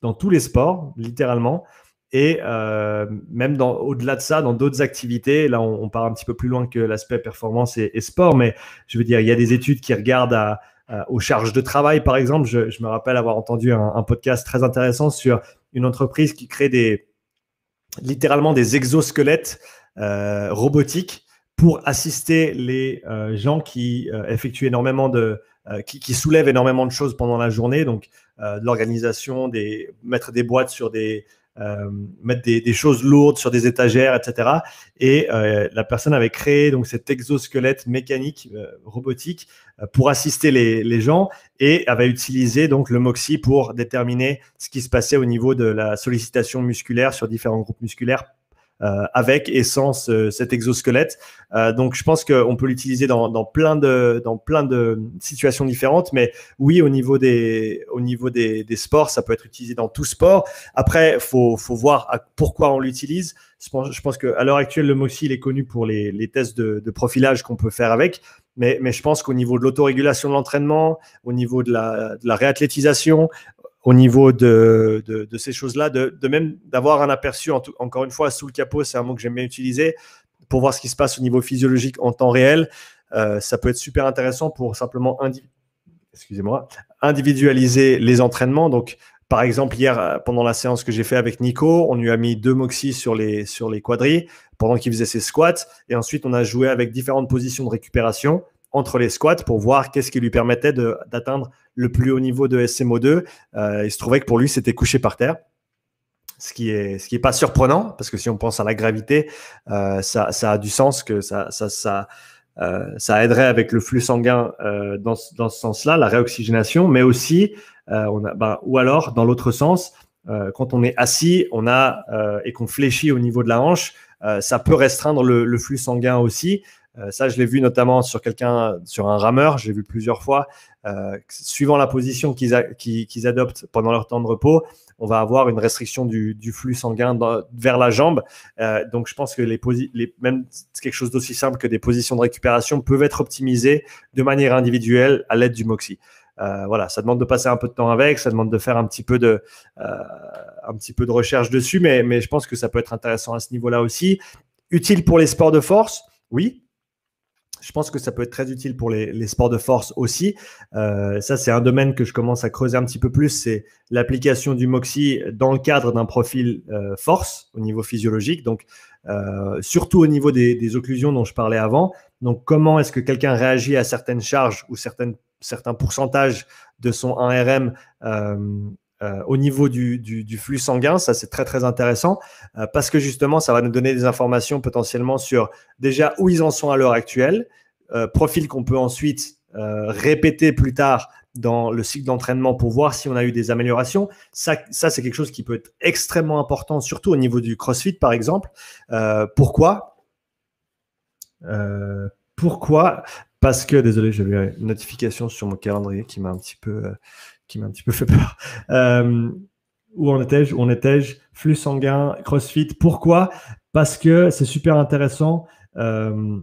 dans, tous les sports, littéralement, et euh, même au-delà de ça, dans d'autres activités. Là, on, part un petit peu plus loin que l'aspect performance et, sport, mais je veux dire, il y a des études qui regardent à, aux charges de travail, par exemple. Je, me rappelle avoir entendu un, podcast très intéressant sur une entreprise qui crée des, littéralement des exosquelettes euh, robotiques pour assister les euh, gens qui effectuent énormément de, euh, qui, soulève énormément de choses pendant la journée, donc euh, de l'organisation, des, mettre des boîtes sur des, euh, mettre des, choses lourdes sur des étagères, etc. Et la personne avait créé donc cet exosquelette mécanique robotique pour assister les, gens et avait utilisé donc le Moxie pour déterminer ce qui se passait au niveau de la sollicitation musculaire sur différents groupes musculaires euh, avec et sans cet exosquelette. Euh, donc, je pense qu'on peut l'utiliser dans, plein de dans plein de situations différentes. Mais oui, au niveau des au niveau des, des sports, ça peut être utilisé dans tout sport. Après, faut faut voir pourquoi on l'utilise. Je pense, je pense qu'à l'heure actuelle, le Moxie est connu pour les, les tests de, profilage qu'on peut faire avec, mais, mais je pense qu'au niveau de l'autorégulation de l'entraînement, au niveau de la, de la réathlétisation, au niveau de, ces choses-là, de, même d'avoir un aperçu, encore une fois, sous le capot, c'est un mot que j'aime bien utiliser, pour voir ce qui se passe au niveau physiologique en temps réel. Euh, ça peut être super intéressant pour simplement individualiser les entraînements. Donc, par exemple, hier, euh, pendant la séance que j'ai fait avec Nico, on lui a mis deux moxis sur les, sur les quadris pendant qu'il faisait ses squats. Et ensuite, on a joué avec différentes positions de récupération entre les squats pour voir qu'est-ce qui lui permettait d'atteindre le plus haut niveau de SMO2. Euh, il se trouvait que pour lui, c'était couché par terre. Ce qui est, ce qui est pas surprenant, parce que si on pense à la gravité, euh, ça, ça, a du sens que ça, ça, ça, euh, ça aiderait avec le flux sanguin dans, ce sens-là, la réoxygénation, mais aussi, on a, bah, ou alors dans l'autre sens, quand on est assis, on a et qu'on fléchit au niveau de la hanche, ça peut restreindre le flux sanguin aussi. Euh, ça, je l'ai vu notamment sur quelqu'un, sur un rameur, j'ai vu plusieurs fois. Euh, suivant la position qu'ils adoptent pendant leur temps de repos, on va avoir une restriction du, flux sanguin vers la jambe. Euh, donc, je pense que les, même quelque chose d'aussi simple que des positions de récupération peuvent être optimisées de manière individuelle à l'aide du Moxie. voilà, ça demande de passer un peu de temps avec, ça demande de faire un petit peu de, un petit peu de recherche dessus, mais, mais je pense que ça peut être intéressant à ce niveau-là aussi. Utile pour les sports de force, oui, je pense que ça peut être très utile pour les, sports de force aussi. Euh, ça, c'est un domaine que je commence à creuser un petit peu plus, c'est l'application du MOXI dans le cadre d'un profil euh, force au niveau physiologique, donc euh, surtout au niveau des, occlusions dont je parlais avant. Donc, comment est-ce que quelqu'un réagit à certaines charges ou certaines, certains pourcentages de son 1RM euh, au niveau du, flux sanguin. Ça, c'est très, très intéressant euh, parce que justement, ça va nous donner des informations potentiellement sur déjà où ils en sont à l'heure actuelle, euh, profil qu'on peut ensuite euh, répéter plus tard dans le cycle d'entraînement pour voir si on a eu des améliorations. Ça, ça c'est quelque chose qui peut être extrêmement important, surtout au niveau du CrossFit, par exemple. pourquoi pourquoi parce que, désolé, j'ai une notification sur mon calendrier qui m'a un petit peu, euh, qui m'a un petit peu fait peur. Euh, où en étais-je On étais je Flux sanguin, CrossFit. Pourquoi Parce que c'est super intéressant. Euh,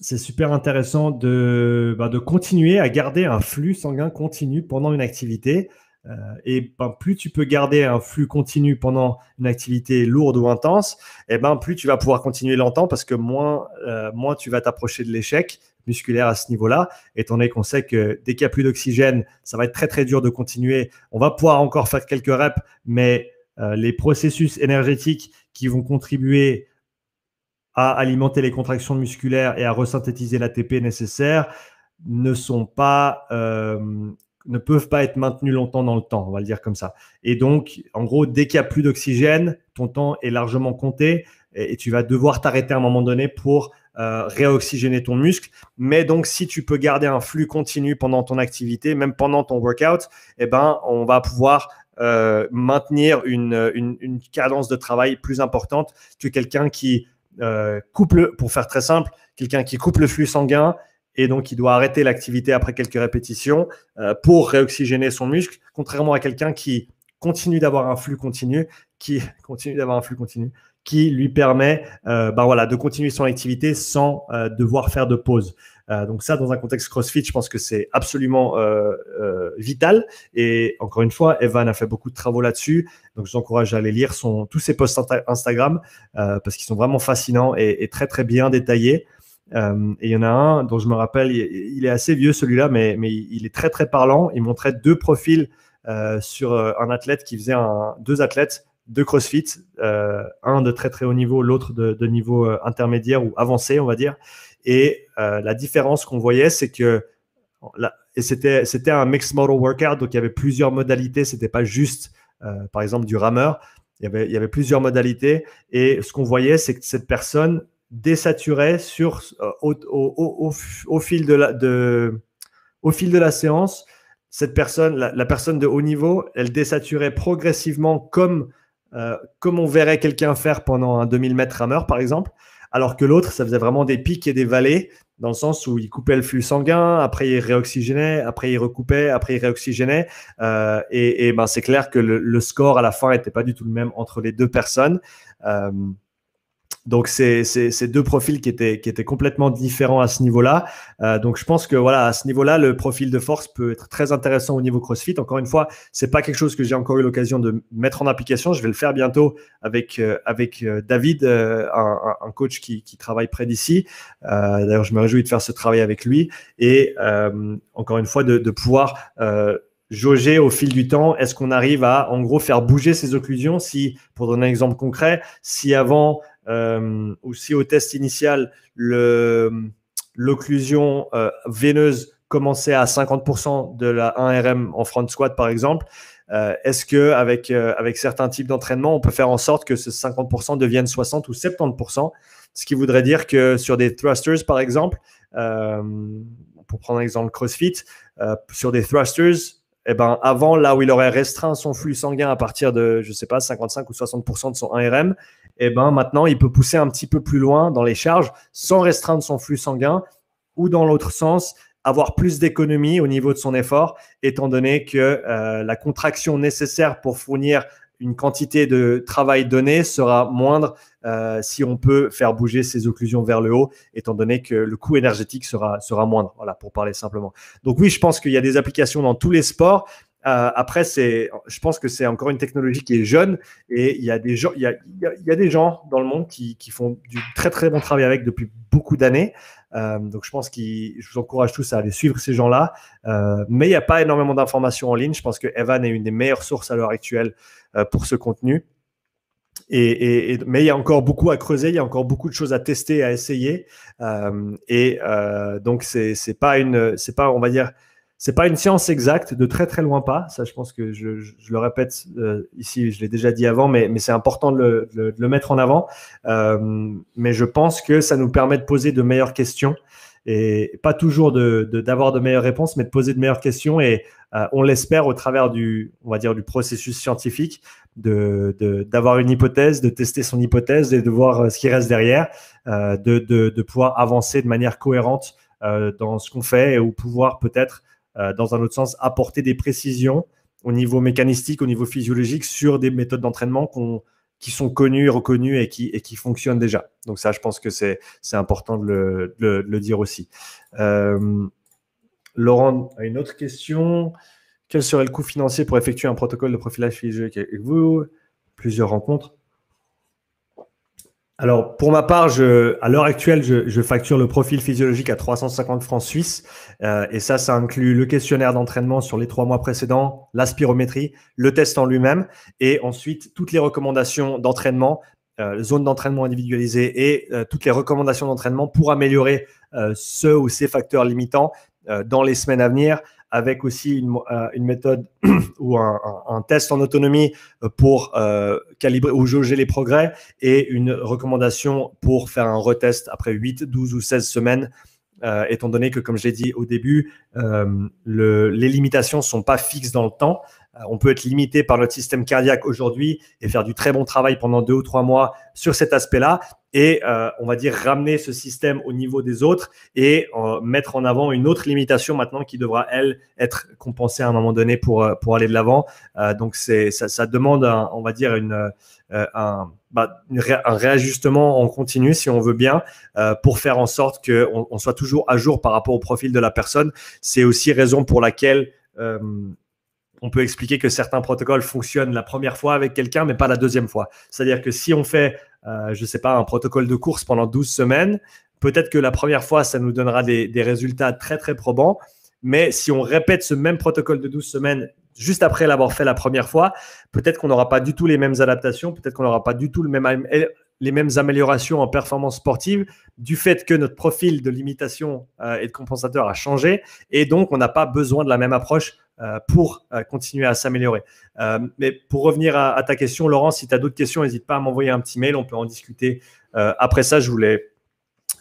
c'est super intéressant de, bah, de continuer à garder un flux sanguin continu pendant une activité euh, et ben, plus tu peux garder un flux continu pendant une activité lourde ou intense, et eh ben, plus tu vas pouvoir continuer longtemps parce que moins, euh, moins tu vas t'approcher de l'échec musculaire à ce niveau-là, étant donné qu'on sait que dès qu'il n'y a plus d'oxygène, ça va être très très dur de continuer. On va pouvoir encore faire quelques reps, mais euh, les processus énergétiques qui vont contribuer à alimenter les contractions musculaires et à resynthétiser l'ATP nécessaire ne sont pas ne peuvent pas être maintenus longtemps dans le temps, on va le dire comme ça. Et donc, en gros, dès qu'il n'y a plus d'oxygène, ton temps est largement compté et, tu vas devoir t'arrêter à un moment donné pour euh, réoxygéner ton muscle. Mais donc, si tu peux garder un flux continu pendant ton activité, même pendant ton workout, eh ben, on va pouvoir euh, maintenir une, cadence de travail plus importante que quelqu'un qui euh, coupe pour faire très simple, quelqu'un qui coupe le flux sanguin et donc il doit arrêter l'activité après quelques répétitions euh, pour réoxygéner son muscle, contrairement à quelqu'un qui continue d'avoir un flux continu, qui continue d'avoir un flux continu, qui lui permet euh, bah voilà, de continuer son activité sans euh, devoir faire de pause. donc ça, dans un contexte CrossFit, je pense que c'est absolument vital. Et encore une fois, Evan a fait beaucoup de travaux là-dessus. Donc je vous encourage à aller lire son, tous ses posts Instagram parce qu'ils sont vraiment fascinants et très très bien détaillés. Euh, et il y en a un dont je me rappelle, il, est assez vieux celui-là, mais, mais, il est très très parlant. Il montrait deux profils euh, sur euh, un athlète qui faisait un, deux athlètes de CrossFit, un de très très haut niveau, l'autre de, niveau intermédiaire ou avancé, on va dire. Et la différence qu'on voyait, c'est que et c'était c'était un mixed model workout, donc il y avait plusieurs modalités. C'était pas juste, par exemple, du rameur. Il y, avait, il y avait plusieurs modalités. Et ce qu'on voyait, c'est que cette personne désaturé sur, au, fil de la, séance. Cette personne, la, personne de haut niveau, elle désaturait progressivement comme, euh, comme on verrait quelqu'un faire pendant un 2000 mètres rameur, par exemple, alors que l'autre, ça faisait vraiment des pics et des vallées, dans le sens où il coupait le flux sanguin, après il réoxygénait, après il recoupait, après il réoxygénait. Euh, et, ben, c'est clair que le, score à la fin n'était pas du tout le même entre les deux personnes. Euh, donc c'est deux profils qui étaient, qui étaient complètement différents à ce niveau-là. Euh, donc je pense que voilà à ce niveau-là le profil de force peut être très intéressant au niveau CrossFit. Encore une fois, c'est pas quelque chose que j'ai encore eu l'occasion de mettre en application. Je vais le faire bientôt avec euh, avec euh, David, un, un, coach qui, qui travaille près d'ici. D'ailleurs, je me réjouis de faire ce travail avec lui et encore une fois de, de pouvoir jauger au fil du temps Est-ce qu'on arrive à, en gros, faire bouger ces occlusions Si, pour donner un exemple concret, si avant, ou euh, si au test initial, l'occlusion euh, veineuse commençait à 50% de la 1RM en front squat, par exemple, euh, est-ce que avec, certains types d'entraînement, on peut faire en sorte que ce 50% devienne 60 ou 70%, ce qui voudrait dire que sur des thrusters, par exemple, pour prendre un exemple CrossFit, sur des thrusters, eh ben, avant, là où il aurait restreint son flux sanguin à partir de, je sais pas, 55 ou 60% de son 1RM, eh ben, maintenant, il peut pousser un petit peu plus loin dans les charges sans restreindre son flux sanguin ou dans l'autre sens, avoir plus d'économie au niveau de son effort, étant donné que euh, la contraction nécessaire pour fournir une quantité de travail donnée sera moindre euh, si on peut faire bouger ces occlusions vers le haut, étant donné que le coût énergétique sera, sera moindre, voilà, pour parler simplement. Donc oui, je pense qu'il y a des applications dans tous les sports, euh, après, c'est, je pense que c'est encore une technologie qui est jeune et il y a des gens, il y a, y a, des gens dans le monde qui, qui, font du très très bon travail avec depuis beaucoup d'années. Euh, donc, je pense que je vous encourage tous à aller suivre ces gens-là. Euh, mais il n'y a pas énormément d'informations en ligne. Je pense que Evan est une des meilleures sources à l'heure actuelle pour ce contenu. Et, et, mais il y a encore beaucoup à creuser, il y a encore beaucoup de choses à tester, à essayer. et donc, c'est, c'est pas une, c'est pas, on va dire c'est pas une science exacte, de très très loin pas. Ça, je pense que je, le répète euh, ici, je l'ai déjà dit avant, mais, mais c'est important de le, mettre en avant. Euh, mais je pense que ça nous permet de poser de meilleures questions et pas toujours d'avoir de, meilleures réponses, mais de poser de meilleures questions et euh, on l'espère au travers du, on va dire, du processus scientifique, d'avoir une hypothèse, de tester son hypothèse et de voir ce qui reste derrière, de, pouvoir avancer de manière cohérente dans ce qu'on fait et ou pouvoir peut-être euh, dans un autre sens, apporter des précisions au niveau mécanistique, au niveau physiologique, sur des méthodes d'entraînement qui sont connues, reconnues et qui, fonctionnent déjà. Donc ça, je pense que c'est important de le, dire aussi. Euh, Laurent a une autre question. Quel serait le coût financier pour effectuer un protocole de profilage physiologique avec vous Plusieurs rencontres. Alors, pour ma part, à l'heure actuelle, je, facture le profil physiologique à 350 francs suisses. Euh, et ça, ça inclut le questionnaire d'entraînement sur les trois mois précédents, la spirométrie, le test en lui-même, et ensuite toutes les recommandations d'entraînement, euh, zone d'entraînement individualisée et euh, toutes les recommandations d'entraînement pour améliorer euh, ce ou ces facteurs limitants dans les semaines à venir, avec aussi une, euh, méthode ou un, test en autonomie euh, pour euh, calibrer ou jauger les progrès et une recommandation pour faire un retest après 8, 12 ou 16 semaines. étant donné que, comme je l'ai dit au début, les limitations ne sont pas fixes dans le temps. on peut être limité par notre système cardiaque aujourd'hui et faire du très bon travail pendant deux ou trois mois sur cet aspect-là, et euh, on va dire ramener ce système au niveau des autres et euh, mettre en avant une autre limitation maintenant qui devra elle être compensée à un moment donné pour euh, pour aller de l'avant. donc c'est ça, demande on va dire une un, bah, un réajustement en continu si on veut bien pour faire en sorte que on, soit toujours à jour par rapport au profil de la personne. C'est aussi raison pour laquelle on peut expliquer que certains protocoles fonctionnent la première fois avec quelqu'un, mais pas la deuxième fois. C'est-à-dire que si on fait euh, je ne sais pas, un protocole de course pendant 12 semaines. Peut-être que la première fois, ça nous donnera des, résultats très, très probants. Mais si on répète ce même protocole de 12 semaines juste après l'avoir fait la première fois, peut-être qu'on n'aura pas du tout les mêmes adaptations, peut-être qu'on n'aura pas du tout eh, les mêmes améliorations en performance sportive du fait que notre profil de limitation euh, et de compensateur a changé. Et donc, on n'a pas besoin de la même approche euh, pour euh, continuer à s'améliorer. Euh, mais pour revenir à, ta question, Laurent, si tu as d'autres questions, n'hésite pas à m'envoyer un petit mail, on peut en discuter. après ça, je voulais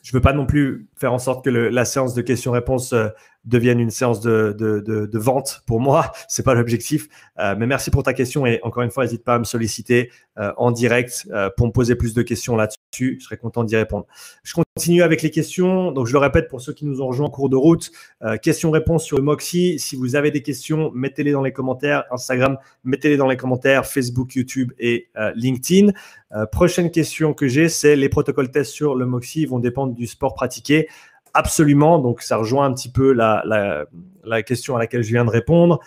je ne veux pas non plus faire en sorte que la séance de questions-réponses euh, devienne une séance de, vente pour moi. Ce n'est pas l'objectif. Euh, mais merci pour ta question et encore une fois, n'hésite pas à me solliciter euh, en direct pour me poser plus de questions là-dessus. Je serai content d'y répondre. Je continue avec les questions. Donc, je le répète pour ceux qui nous ont rejoints en cours de route. questions-réponses sur le Moxie. Si vous avez des questions, mettez-les dans les commentaires. Instagram, mettez-les dans les commentaires. Facebook, YouTube et LinkedIn. prochaine question que j'ai, c'est les protocoles tests sur le Moxie vont dépendre du sport pratiqué absolument. Donc, ça rejoint un petit peu la, question à laquelle je viens de répondre.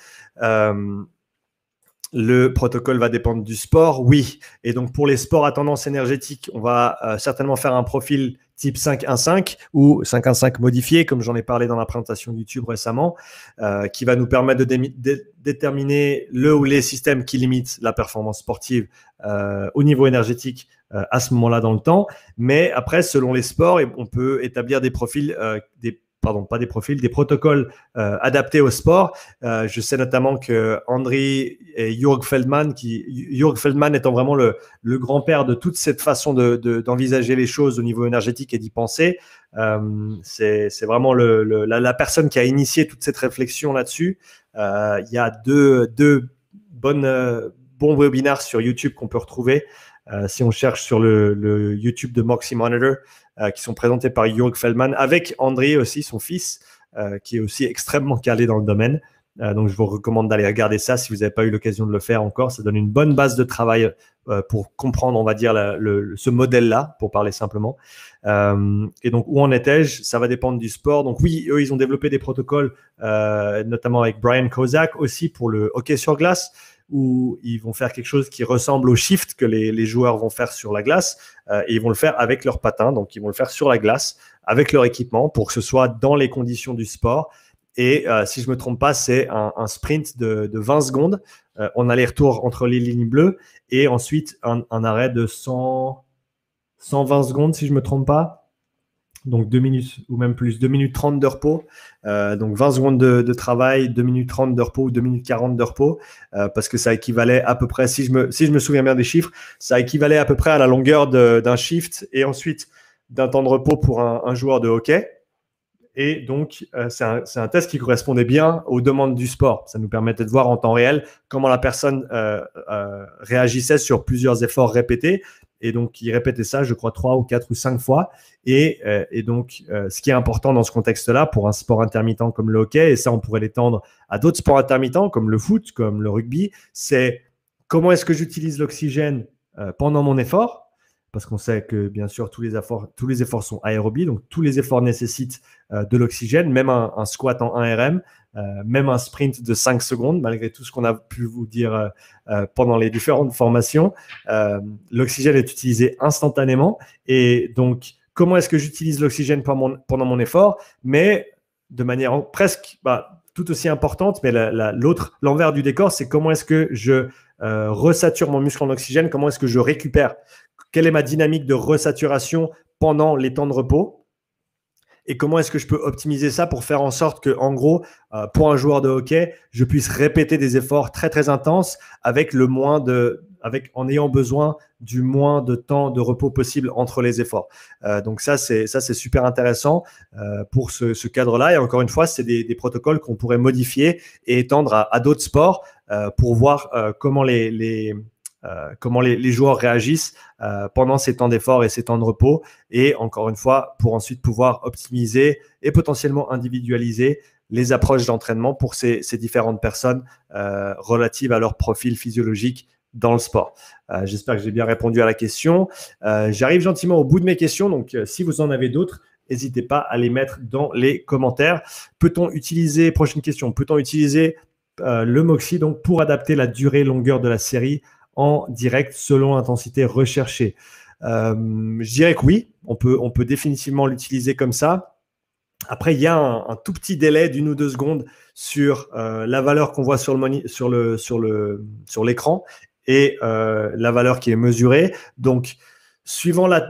Euh, le protocole va dépendre du sport, oui. Et donc, pour les sports à tendance énergétique, on va euh, certainement faire un profil type 5.1.5 ou 5.1.5 modifié, comme j'en ai parlé dans la présentation YouTube récemment, euh, qui va nous permettre de déterminer le ou les systèmes qui limitent la performance sportive euh, au niveau énergétique euh, à ce moment-là dans le temps. Mais après, selon les sports, on peut établir des profils, des pardon, pas des profils, des protocoles euh, adaptés au sport. Euh, je sais notamment que André, et Jörg Feldman, qui Jörg Feldman étant vraiment le, grand-père de toute cette façon d'envisager les choses au niveau énergétique et d'y penser, euh, c'est vraiment la, personne qui a initié toute cette réflexion là-dessus. Il y a deux, bons webinars sur YouTube qu'on peut retrouver. si on cherche sur le, YouTube de Moxie Monitor, euh, qui sont présentés par Jörg Feldman, avec André aussi, son fils, euh, qui est aussi extrêmement calé dans le domaine. Euh, donc, je vous recommande d'aller regarder ça si vous n'avez pas eu l'occasion de le faire encore. Ça donne une bonne base de travail pour comprendre, on va dire, ce modèle-là, pour parler simplement. et donc, où en étais-je Ça va dépendre du sport. Donc, oui, eux, ils ont développé des protocoles, notamment avec Brian Kozak aussi pour le hockey sur glace où ils vont faire quelque chose qui ressemble au shift que les, joueurs vont faire sur la glace euh, et ils vont le faire avec leur patin. Donc, ils vont le faire sur la glace avec leur équipement pour que ce soit dans les conditions du sport. Et euh, si je me trompe pas, c'est un, sprint de, 20 secondes On euh, a les retours entre les lignes bleues et ensuite un, arrêt de 120 secondes, si je me trompe pas donc 2 minutes ou même plus, 2 minutes 30 de repos, donc 20 secondes de, travail, 2 minutes 30 de repos ou 2 minutes 40 de repos, parce que ça équivalait à peu près, si je, me, si je me souviens bien des chiffres, ça équivalait à peu près à la longueur d'un shift et ensuite d'un temps de repos pour un, joueur de hockey. Et donc, euh, c'est un, test qui correspondait bien aux demandes du sport. Ça nous permettait de voir en temps réel comment la personne euh, euh, réagissait sur plusieurs efforts répétés et donc, il répétait ça, je crois, trois ou quatre ou cinq fois. Et, euh, donc, euh, ce qui est important dans ce contexte-là, pour un sport intermittent comme le hockey, et ça, on pourrait l'étendre à d'autres sports intermittents comme le foot, comme le rugby, c'est comment est-ce que j'utilise l'oxygène euh, pendant mon effort parce qu'on sait que bien sûr tous les efforts, tous les efforts sont aérobies, donc tous les efforts nécessitent de l'oxygène, même un, squat en 1RM euh, même un sprint de 5 secondes, malgré tout ce qu'on a pu vous dire euh, euh, pendant les différentes formations, l'oxygène est utilisé instantanément. Et donc, comment est-ce que j'utilise l'oxygène pendant mon effort, mais de manière presque bah, tout aussi importante, mais l'autre, l'envers du décor, c'est comment est-ce que je resature ressature mon muscle en oxygène, comment est-ce que je récupère, quelle est ma dynamique de resaturation pendant les temps de repos, et comment est-ce que je peux optimiser ça pour faire en sorte que, en gros, euh, pour un joueur de hockey, je puisse répéter des efforts très très intenses avec le moins de, avec en ayant besoin du moins de temps de repos possible entre les efforts. Euh, donc ça c'est ça c'est super intéressant euh, pour ce, cadre-là et encore une fois c'est des, protocoles qu'on pourrait modifier et étendre à, à d'autres sports pour voir comment les, les euh, comment les, joueurs réagissent euh, pendant ces temps d'effort et ces temps de repos. Et encore une fois, pour ensuite pouvoir optimiser et potentiellement individualiser les approches d'entraînement pour ces, différentes personnes euh, relatives à leur profil physiologique dans le sport. J'espère que j'ai bien répondu à la question. J'arrive gentiment au bout de mes questions, donc si vous en avez d'autres, n'hésitez pas à les mettre dans les commentaires. Peut-on utiliser, prochaine question, peut-on utiliser le MOXI donc, pour adapter la durée longueur de la série en direct selon l'intensité recherchée. Euh, je dirais que oui, on peut, on peut définitivement l'utiliser comme ça. Après, il y a un, tout petit délai d'une ou deux secondes sur euh, la valeur qu'on voit sur le sur le sur le sur l'écran et euh, la valeur qui est mesurée. Donc, suivant la,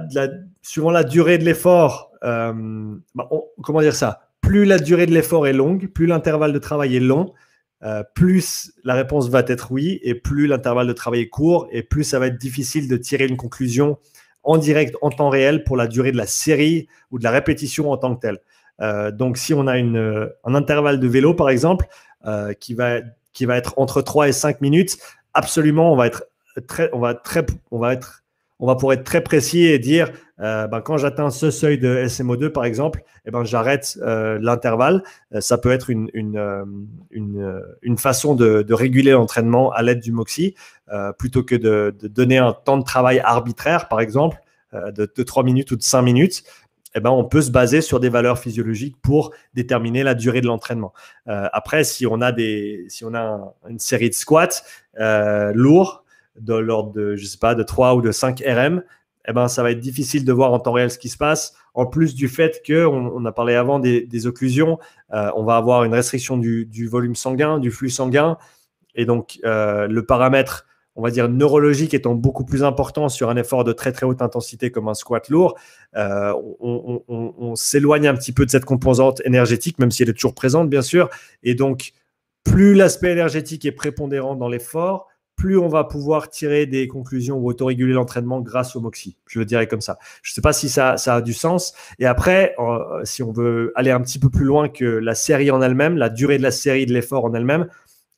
suivant la durée de l'effort, bah, comment dire ça Plus la durée de l'effort est longue, plus l'intervalle de travail est long, euh, plus la réponse va être oui, et plus l'intervalle de travail est court, et plus ça va être difficile de tirer une conclusion en direct, en temps réel, pour la durée de la série ou de la répétition en tant que telle. Euh, donc, si on a une, euh, un intervalle de vélo, par exemple, qui, va, qui va être entre 3 et 5 minutes, absolument, on va être très, on va très, on va être on va pouvoir être très précis et dire euh, ben, quand j'atteins ce seuil de SMO2 par exemple, et eh ben, j'arrête euh, l'intervalle. Euh, ça peut être une, une, façon de, réguler l'entraînement à l'aide du MOXI plutôt que de, donner un temps de travail arbitraire par exemple de, trois 3 minutes ou de 5 minutes. Eh ben, on peut se baser sur des valeurs physiologiques pour déterminer la durée de l'entraînement. après, si on a, des, si on a une série de squats lourds, de l'ordre de, je pas, de 3 ou de 5 RM, eh ben, ça va être difficile de voir en temps réel ce qui se passe. En plus du fait que, on, a parlé avant des, des occlusions, euh, on va avoir une restriction du, volume sanguin, du flux sanguin. Et donc, euh, le paramètre, on va dire, neurologique étant beaucoup plus important sur un effort de très très haute intensité comme un squat lourd, euh, on s'éloigne un petit peu de cette composante énergétique, même si elle est toujours présente, bien sûr. Et donc, plus l'aspect énergétique est prépondérant dans l'effort, plus on va pouvoir tirer des conclusions ou autoréguler l'entraînement grâce au MOXIE. Je le dirais comme ça. Je ne sais pas si ça, a du sens. Et après, euh, si on veut aller un petit peu plus loin que la série en elle-même, la durée de la série, de l'effort en elle-même,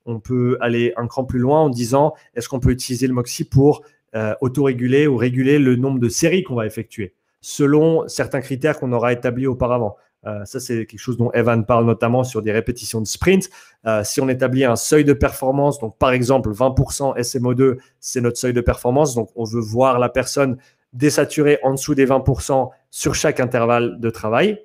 on peut aller un cran plus loin en disant est-ce qu'on peut utiliser le MOXIE pour euh, autoréguler ou réguler le nombre de séries qu'on va effectuer selon certains critères qu'on aura établis auparavant. Euh, ça, c'est quelque chose dont Evan parle notamment sur des répétitions de sprint. Euh, si on établit un seuil de performance, donc par exemple 20% SMO2, c'est notre seuil de performance, donc on veut voir la personne désaturée en dessous des 20% sur chaque intervalle de travail.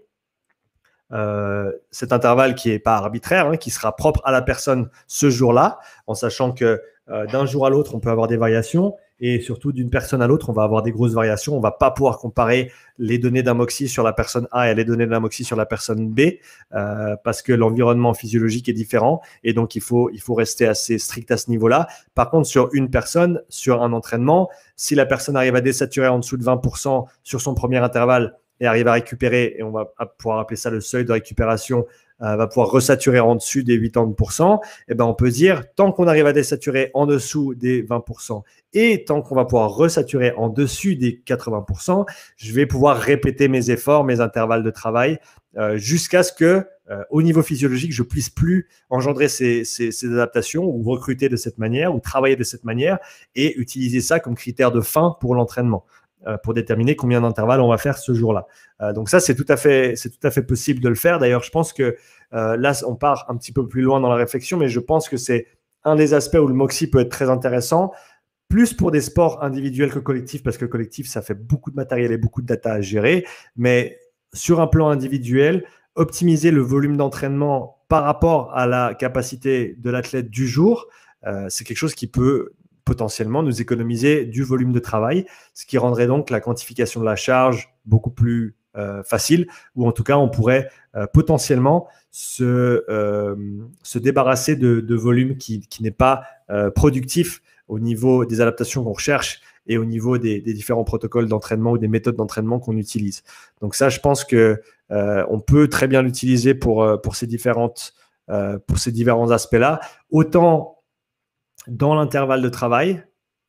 Euh, cet intervalle qui n'est pas arbitraire, hein, qui sera propre à la personne ce jour-là, en sachant que euh, d'un jour à l'autre, on peut avoir des variations. Et surtout, d'une personne à l'autre, on va avoir des grosses variations. On va pas pouvoir comparer les données d'un moxie sur la personne A et les données d'un moxie sur la personne B euh, parce que l'environnement physiologique est différent. Et donc, il faut, il faut rester assez strict à ce niveau-là. Par contre, sur une personne, sur un entraînement, si la personne arrive à désaturer en dessous de 20% sur son premier intervalle, et arrive à récupérer, et on va pouvoir appeler ça le seuil de récupération euh, va pouvoir resaturer en dessus des 80%, et eh ben on peut dire tant qu'on arrive à désaturer en dessous des 20% et tant qu'on va pouvoir resaturer en dessus des 80%, je vais pouvoir répéter mes efforts, mes intervalles de travail euh, jusqu'à ce que euh, au niveau physiologique, je puisse plus engendrer ces, adaptations ou recruter de cette manière ou travailler de cette manière et utiliser ça comme critère de fin pour l'entraînement. Euh, pour déterminer combien d'intervalles on va faire ce jour-là. Euh, donc ça, c'est tout, à fait, tout à fait possible de le faire. D'ailleurs, je pense que euh, là, on part un petit peu plus loin dans la réflexion, mais je pense que c'est un des aspects où le MOXI peut être très intéressant, plus pour des sports individuels que collectifs, parce que collectif, ça fait beaucoup de matériel et beaucoup de data à gérer, mais sur un plan individuel, optimiser le volume d'entraînement par rapport à la capacité de l'athlète du jour, c'est quelque chose qui peut potentiellement nous économiser du volume de travail, ce qui rendrait donc la quantification de la charge beaucoup plus euh, facile, ou en tout cas on pourrait euh, potentiellement se, euh, se débarrasser de, volume qui, n'est pas productif au niveau des adaptations qu'on recherche et au niveau des, différents protocoles d'entraînement ou des méthodes d'entraînement qu'on utilise. Donc ça, je pense que on peut très bien l'utiliser pour, pour ces différentes pour ces différents aspects-là, autant dans l'intervalle de travail,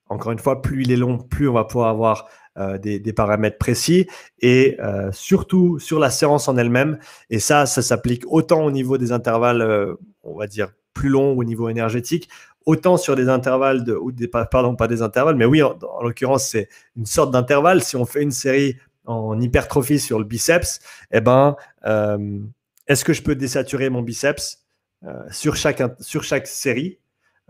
encore une fois, plus il est long, plus on va pouvoir avoir euh, des, paramètres précis et euh, surtout sur la séance en elle-même. Et ça, ça s'applique autant au niveau des intervalles, euh, on va dire, plus longs au niveau énergétique, autant sur des intervalles, de, ou des, pardon, pas des intervalles, mais oui, en, l'occurrence, c'est une sorte d'intervalle. Si on fait une série en hypertrophie sur le biceps, eh ben, est-ce que je peux désaturer mon biceps sur, sur chaque série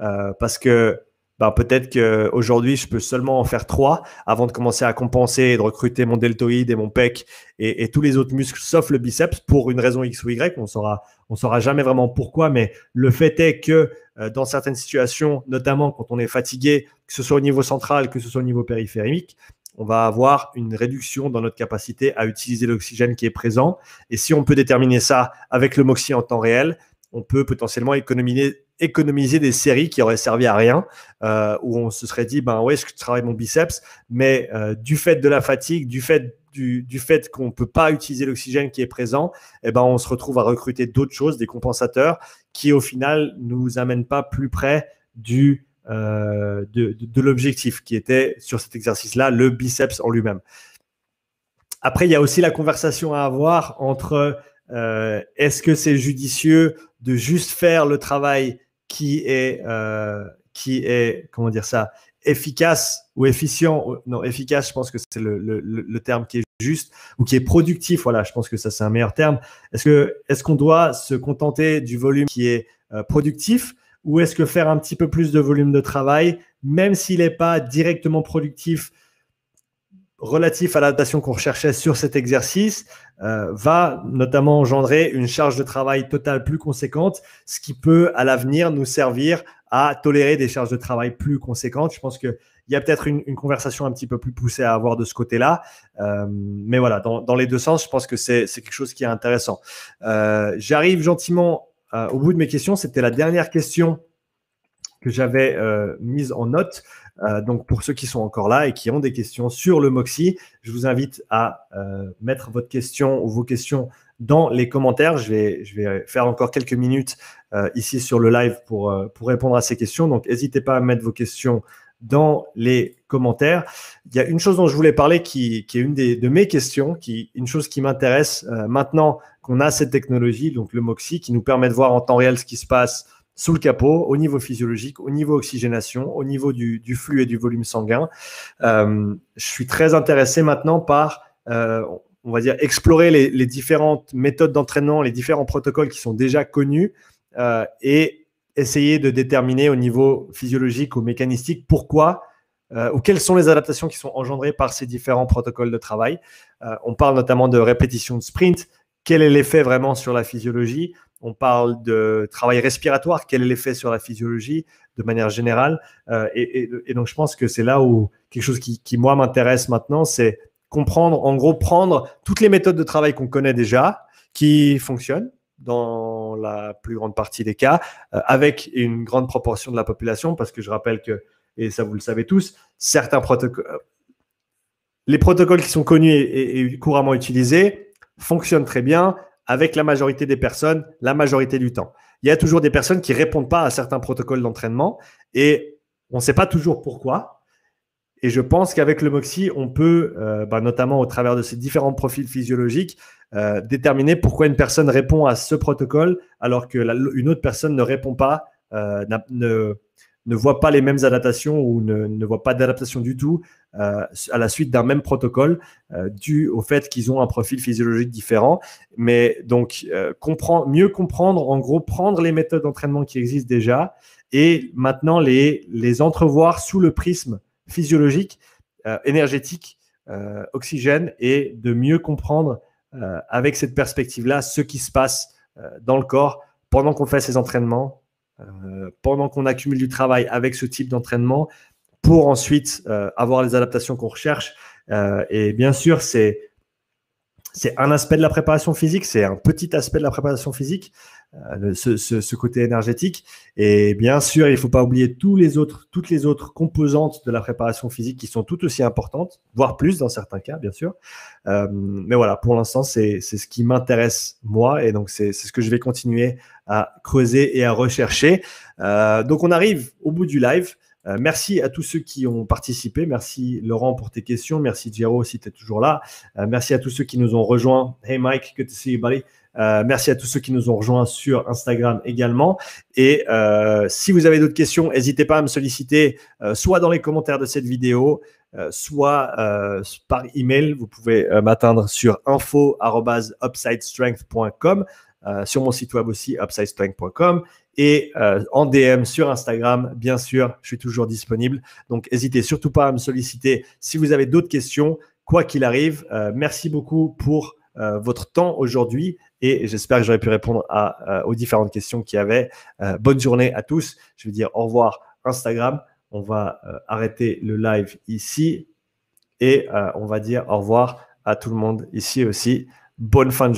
euh, parce que bah, peut-être qu'aujourd'hui, je peux seulement en faire trois avant de commencer à compenser et de recruter mon deltoïde et mon pec et, tous les autres muscles, sauf le biceps, pour une raison X ou Y. On saura, saura jamais vraiment pourquoi, mais le fait est que euh, dans certaines situations, notamment quand on est fatigué, que ce soit au niveau central, que ce soit au niveau périphérique, on va avoir une réduction dans notre capacité à utiliser l'oxygène qui est présent. Et si on peut déterminer ça avec le MOXI en temps réel, on peut potentiellement économiser économiser des séries qui auraient servi à rien, euh, où on se serait dit, ben ouais, je travaille mon biceps, mais euh, du fait de la fatigue, du fait du, du fait qu'on ne peut pas utiliser l'oxygène qui est présent, eh ben on se retrouve à recruter d'autres choses, des compensateurs, qui au final nous amènent pas plus près du euh, de, de, de l'objectif qui était sur cet exercice-là, le biceps en lui-même. Après, il y a aussi la conversation à avoir entre est-ce que c'est judicieux de juste faire le travail qui est, euh, qui est, comment dire ça, efficace ou efficient, non, efficace, je pense que c'est le, le, le, terme qui est juste, ou qui est productif, voilà, je pense que ça c'est un meilleur terme. Est-ce que est-ce qu'on doit se contenter du volume qui est euh, productif, ou est-ce que faire un petit peu plus de volume de travail, même s'il n'est pas directement productif, relatif à l'adaptation qu'on recherchait sur cet exercice euh, va notamment engendrer une charge de travail totale plus conséquente, ce qui peut à l'avenir nous servir à tolérer des charges de travail plus conséquentes. Je pense qu'il y a peut-être une, conversation un petit peu plus poussée à avoir de ce côté-là. Euh, mais voilà, dans, les deux sens, je pense que c'est quelque chose qui est intéressant. Euh, j'arrive gentiment au bout de mes questions. C'était la dernière question que j'avais mise en note. Euh, donc pour ceux qui sont encore là et qui ont des questions sur le Moxie, je vous invite à euh, mettre votre question ou vos questions dans les commentaires. Je vais, faire encore quelques minutes euh, ici sur le live pour, répondre à ces questions. Donc n'hésitez pas à mettre vos questions dans les commentaires. Il y a une chose dont je voulais parler qui, est une de mes questions, qui, une chose qui m'intéresse maintenant qu'on a cette technologie, donc le Moxie, qui nous permet de voir en temps réel ce qui se passe sous le capot, au niveau physiologique, au niveau oxygénation, au niveau du, flux et du volume sanguin. Euh, je suis très intéressé maintenant par, euh, on va dire, explorer les, différentes méthodes d'entraînement, les différents protocoles qui sont déjà connus euh, et essayer de déterminer au niveau physiologique ou mécanistique pourquoi ou quelles sont les adaptations qui sont engendrées par ces différents protocoles de travail. on parle notamment de répétition de sprint. Quel est l'effet vraiment sur la physiologie on parle de travail respiratoire, quel est l'effet sur la physiologie de manière générale. Euh, et, donc, je pense que c'est là où quelque chose qui, moi, m'intéresse maintenant, c'est comprendre, en gros, prendre toutes les méthodes de travail qu'on connaît déjà, qui fonctionnent dans la plus grande partie des cas, euh, avec une grande proportion de la population, parce que je rappelle que, et ça vous le savez tous, certains protocoles, euh, les protocoles qui sont connus et couramment utilisés fonctionnent très bien, avec la majorité des personnes la majorité du temps. Il y a toujours des personnes qui ne répondent pas à certains protocoles d'entraînement et on ne sait pas toujours pourquoi. Et je pense qu'avec le MOXI, on peut, euh, bah, notamment au travers de ces différents profils physiologiques, euh, déterminer pourquoi une personne répond à ce protocole alors qu'une autre personne ne répond pas, euh, ne, ne voient pas les mêmes adaptations ou ne, ne voient pas d'adaptation du tout euh, à la suite d'un même protocole euh, dû au fait qu'ils ont un profil physiologique différent. Mais donc, euh, comprend, mieux comprendre, en gros, prendre les méthodes d'entraînement qui existent déjà et maintenant les, les entrevoir sous le prisme physiologique, énergétique, oxygène et de mieux comprendre avec cette perspective-là ce qui se passe dans le corps pendant qu'on fait ces entraînements, euh, pendant qu'on accumule du travail avec ce type d'entraînement pour ensuite euh, avoir les adaptations qu'on recherche. Euh, et bien sûr, c'est c'est un aspect de la préparation physique, c'est un petit aspect de la préparation physique, ce, côté énergétique. Et bien sûr, il ne faut pas oublier tous les autres, toutes les autres composantes de la préparation physique qui sont tout aussi importantes, voire plus dans certains cas, bien sûr. mais voilà, pour l'instant, c'est ce qui m'intéresse moi, et donc c'est ce que je vais continuer à creuser et à rechercher. Euh, donc on arrive au bout du live. Euh, merci à tous ceux qui ont participé. Merci Laurent pour tes questions. Merci Giro si tu es toujours là. Euh, merci à tous ceux qui nous ont rejoints. Hey Mike, good to see you, buddy. merci à tous ceux qui nous ont rejoints sur Instagram également. Et si vous avez d'autres questions, n'hésitez pas à me solliciter, soit dans les commentaires de cette vidéo, soit par email. Vous pouvez m'atteindre sur info.upsidestrength.com. Euh, sur mon site web aussi, upsizestrength.com. Et euh, en DM sur Instagram, bien sûr, je suis toujours disponible. Donc, n'hésitez surtout pas à me solliciter si vous avez d'autres questions, quoi qu'il arrive. Euh, merci beaucoup pour votre temps aujourd'hui et j'espère que j'aurai pu répondre aux différentes questions qu'il y avait. bonne journée à tous. Je vais dire au revoir Instagram. On va arrêter le live ici et on va dire au revoir à tout le monde ici aussi. Bonne fin de journée.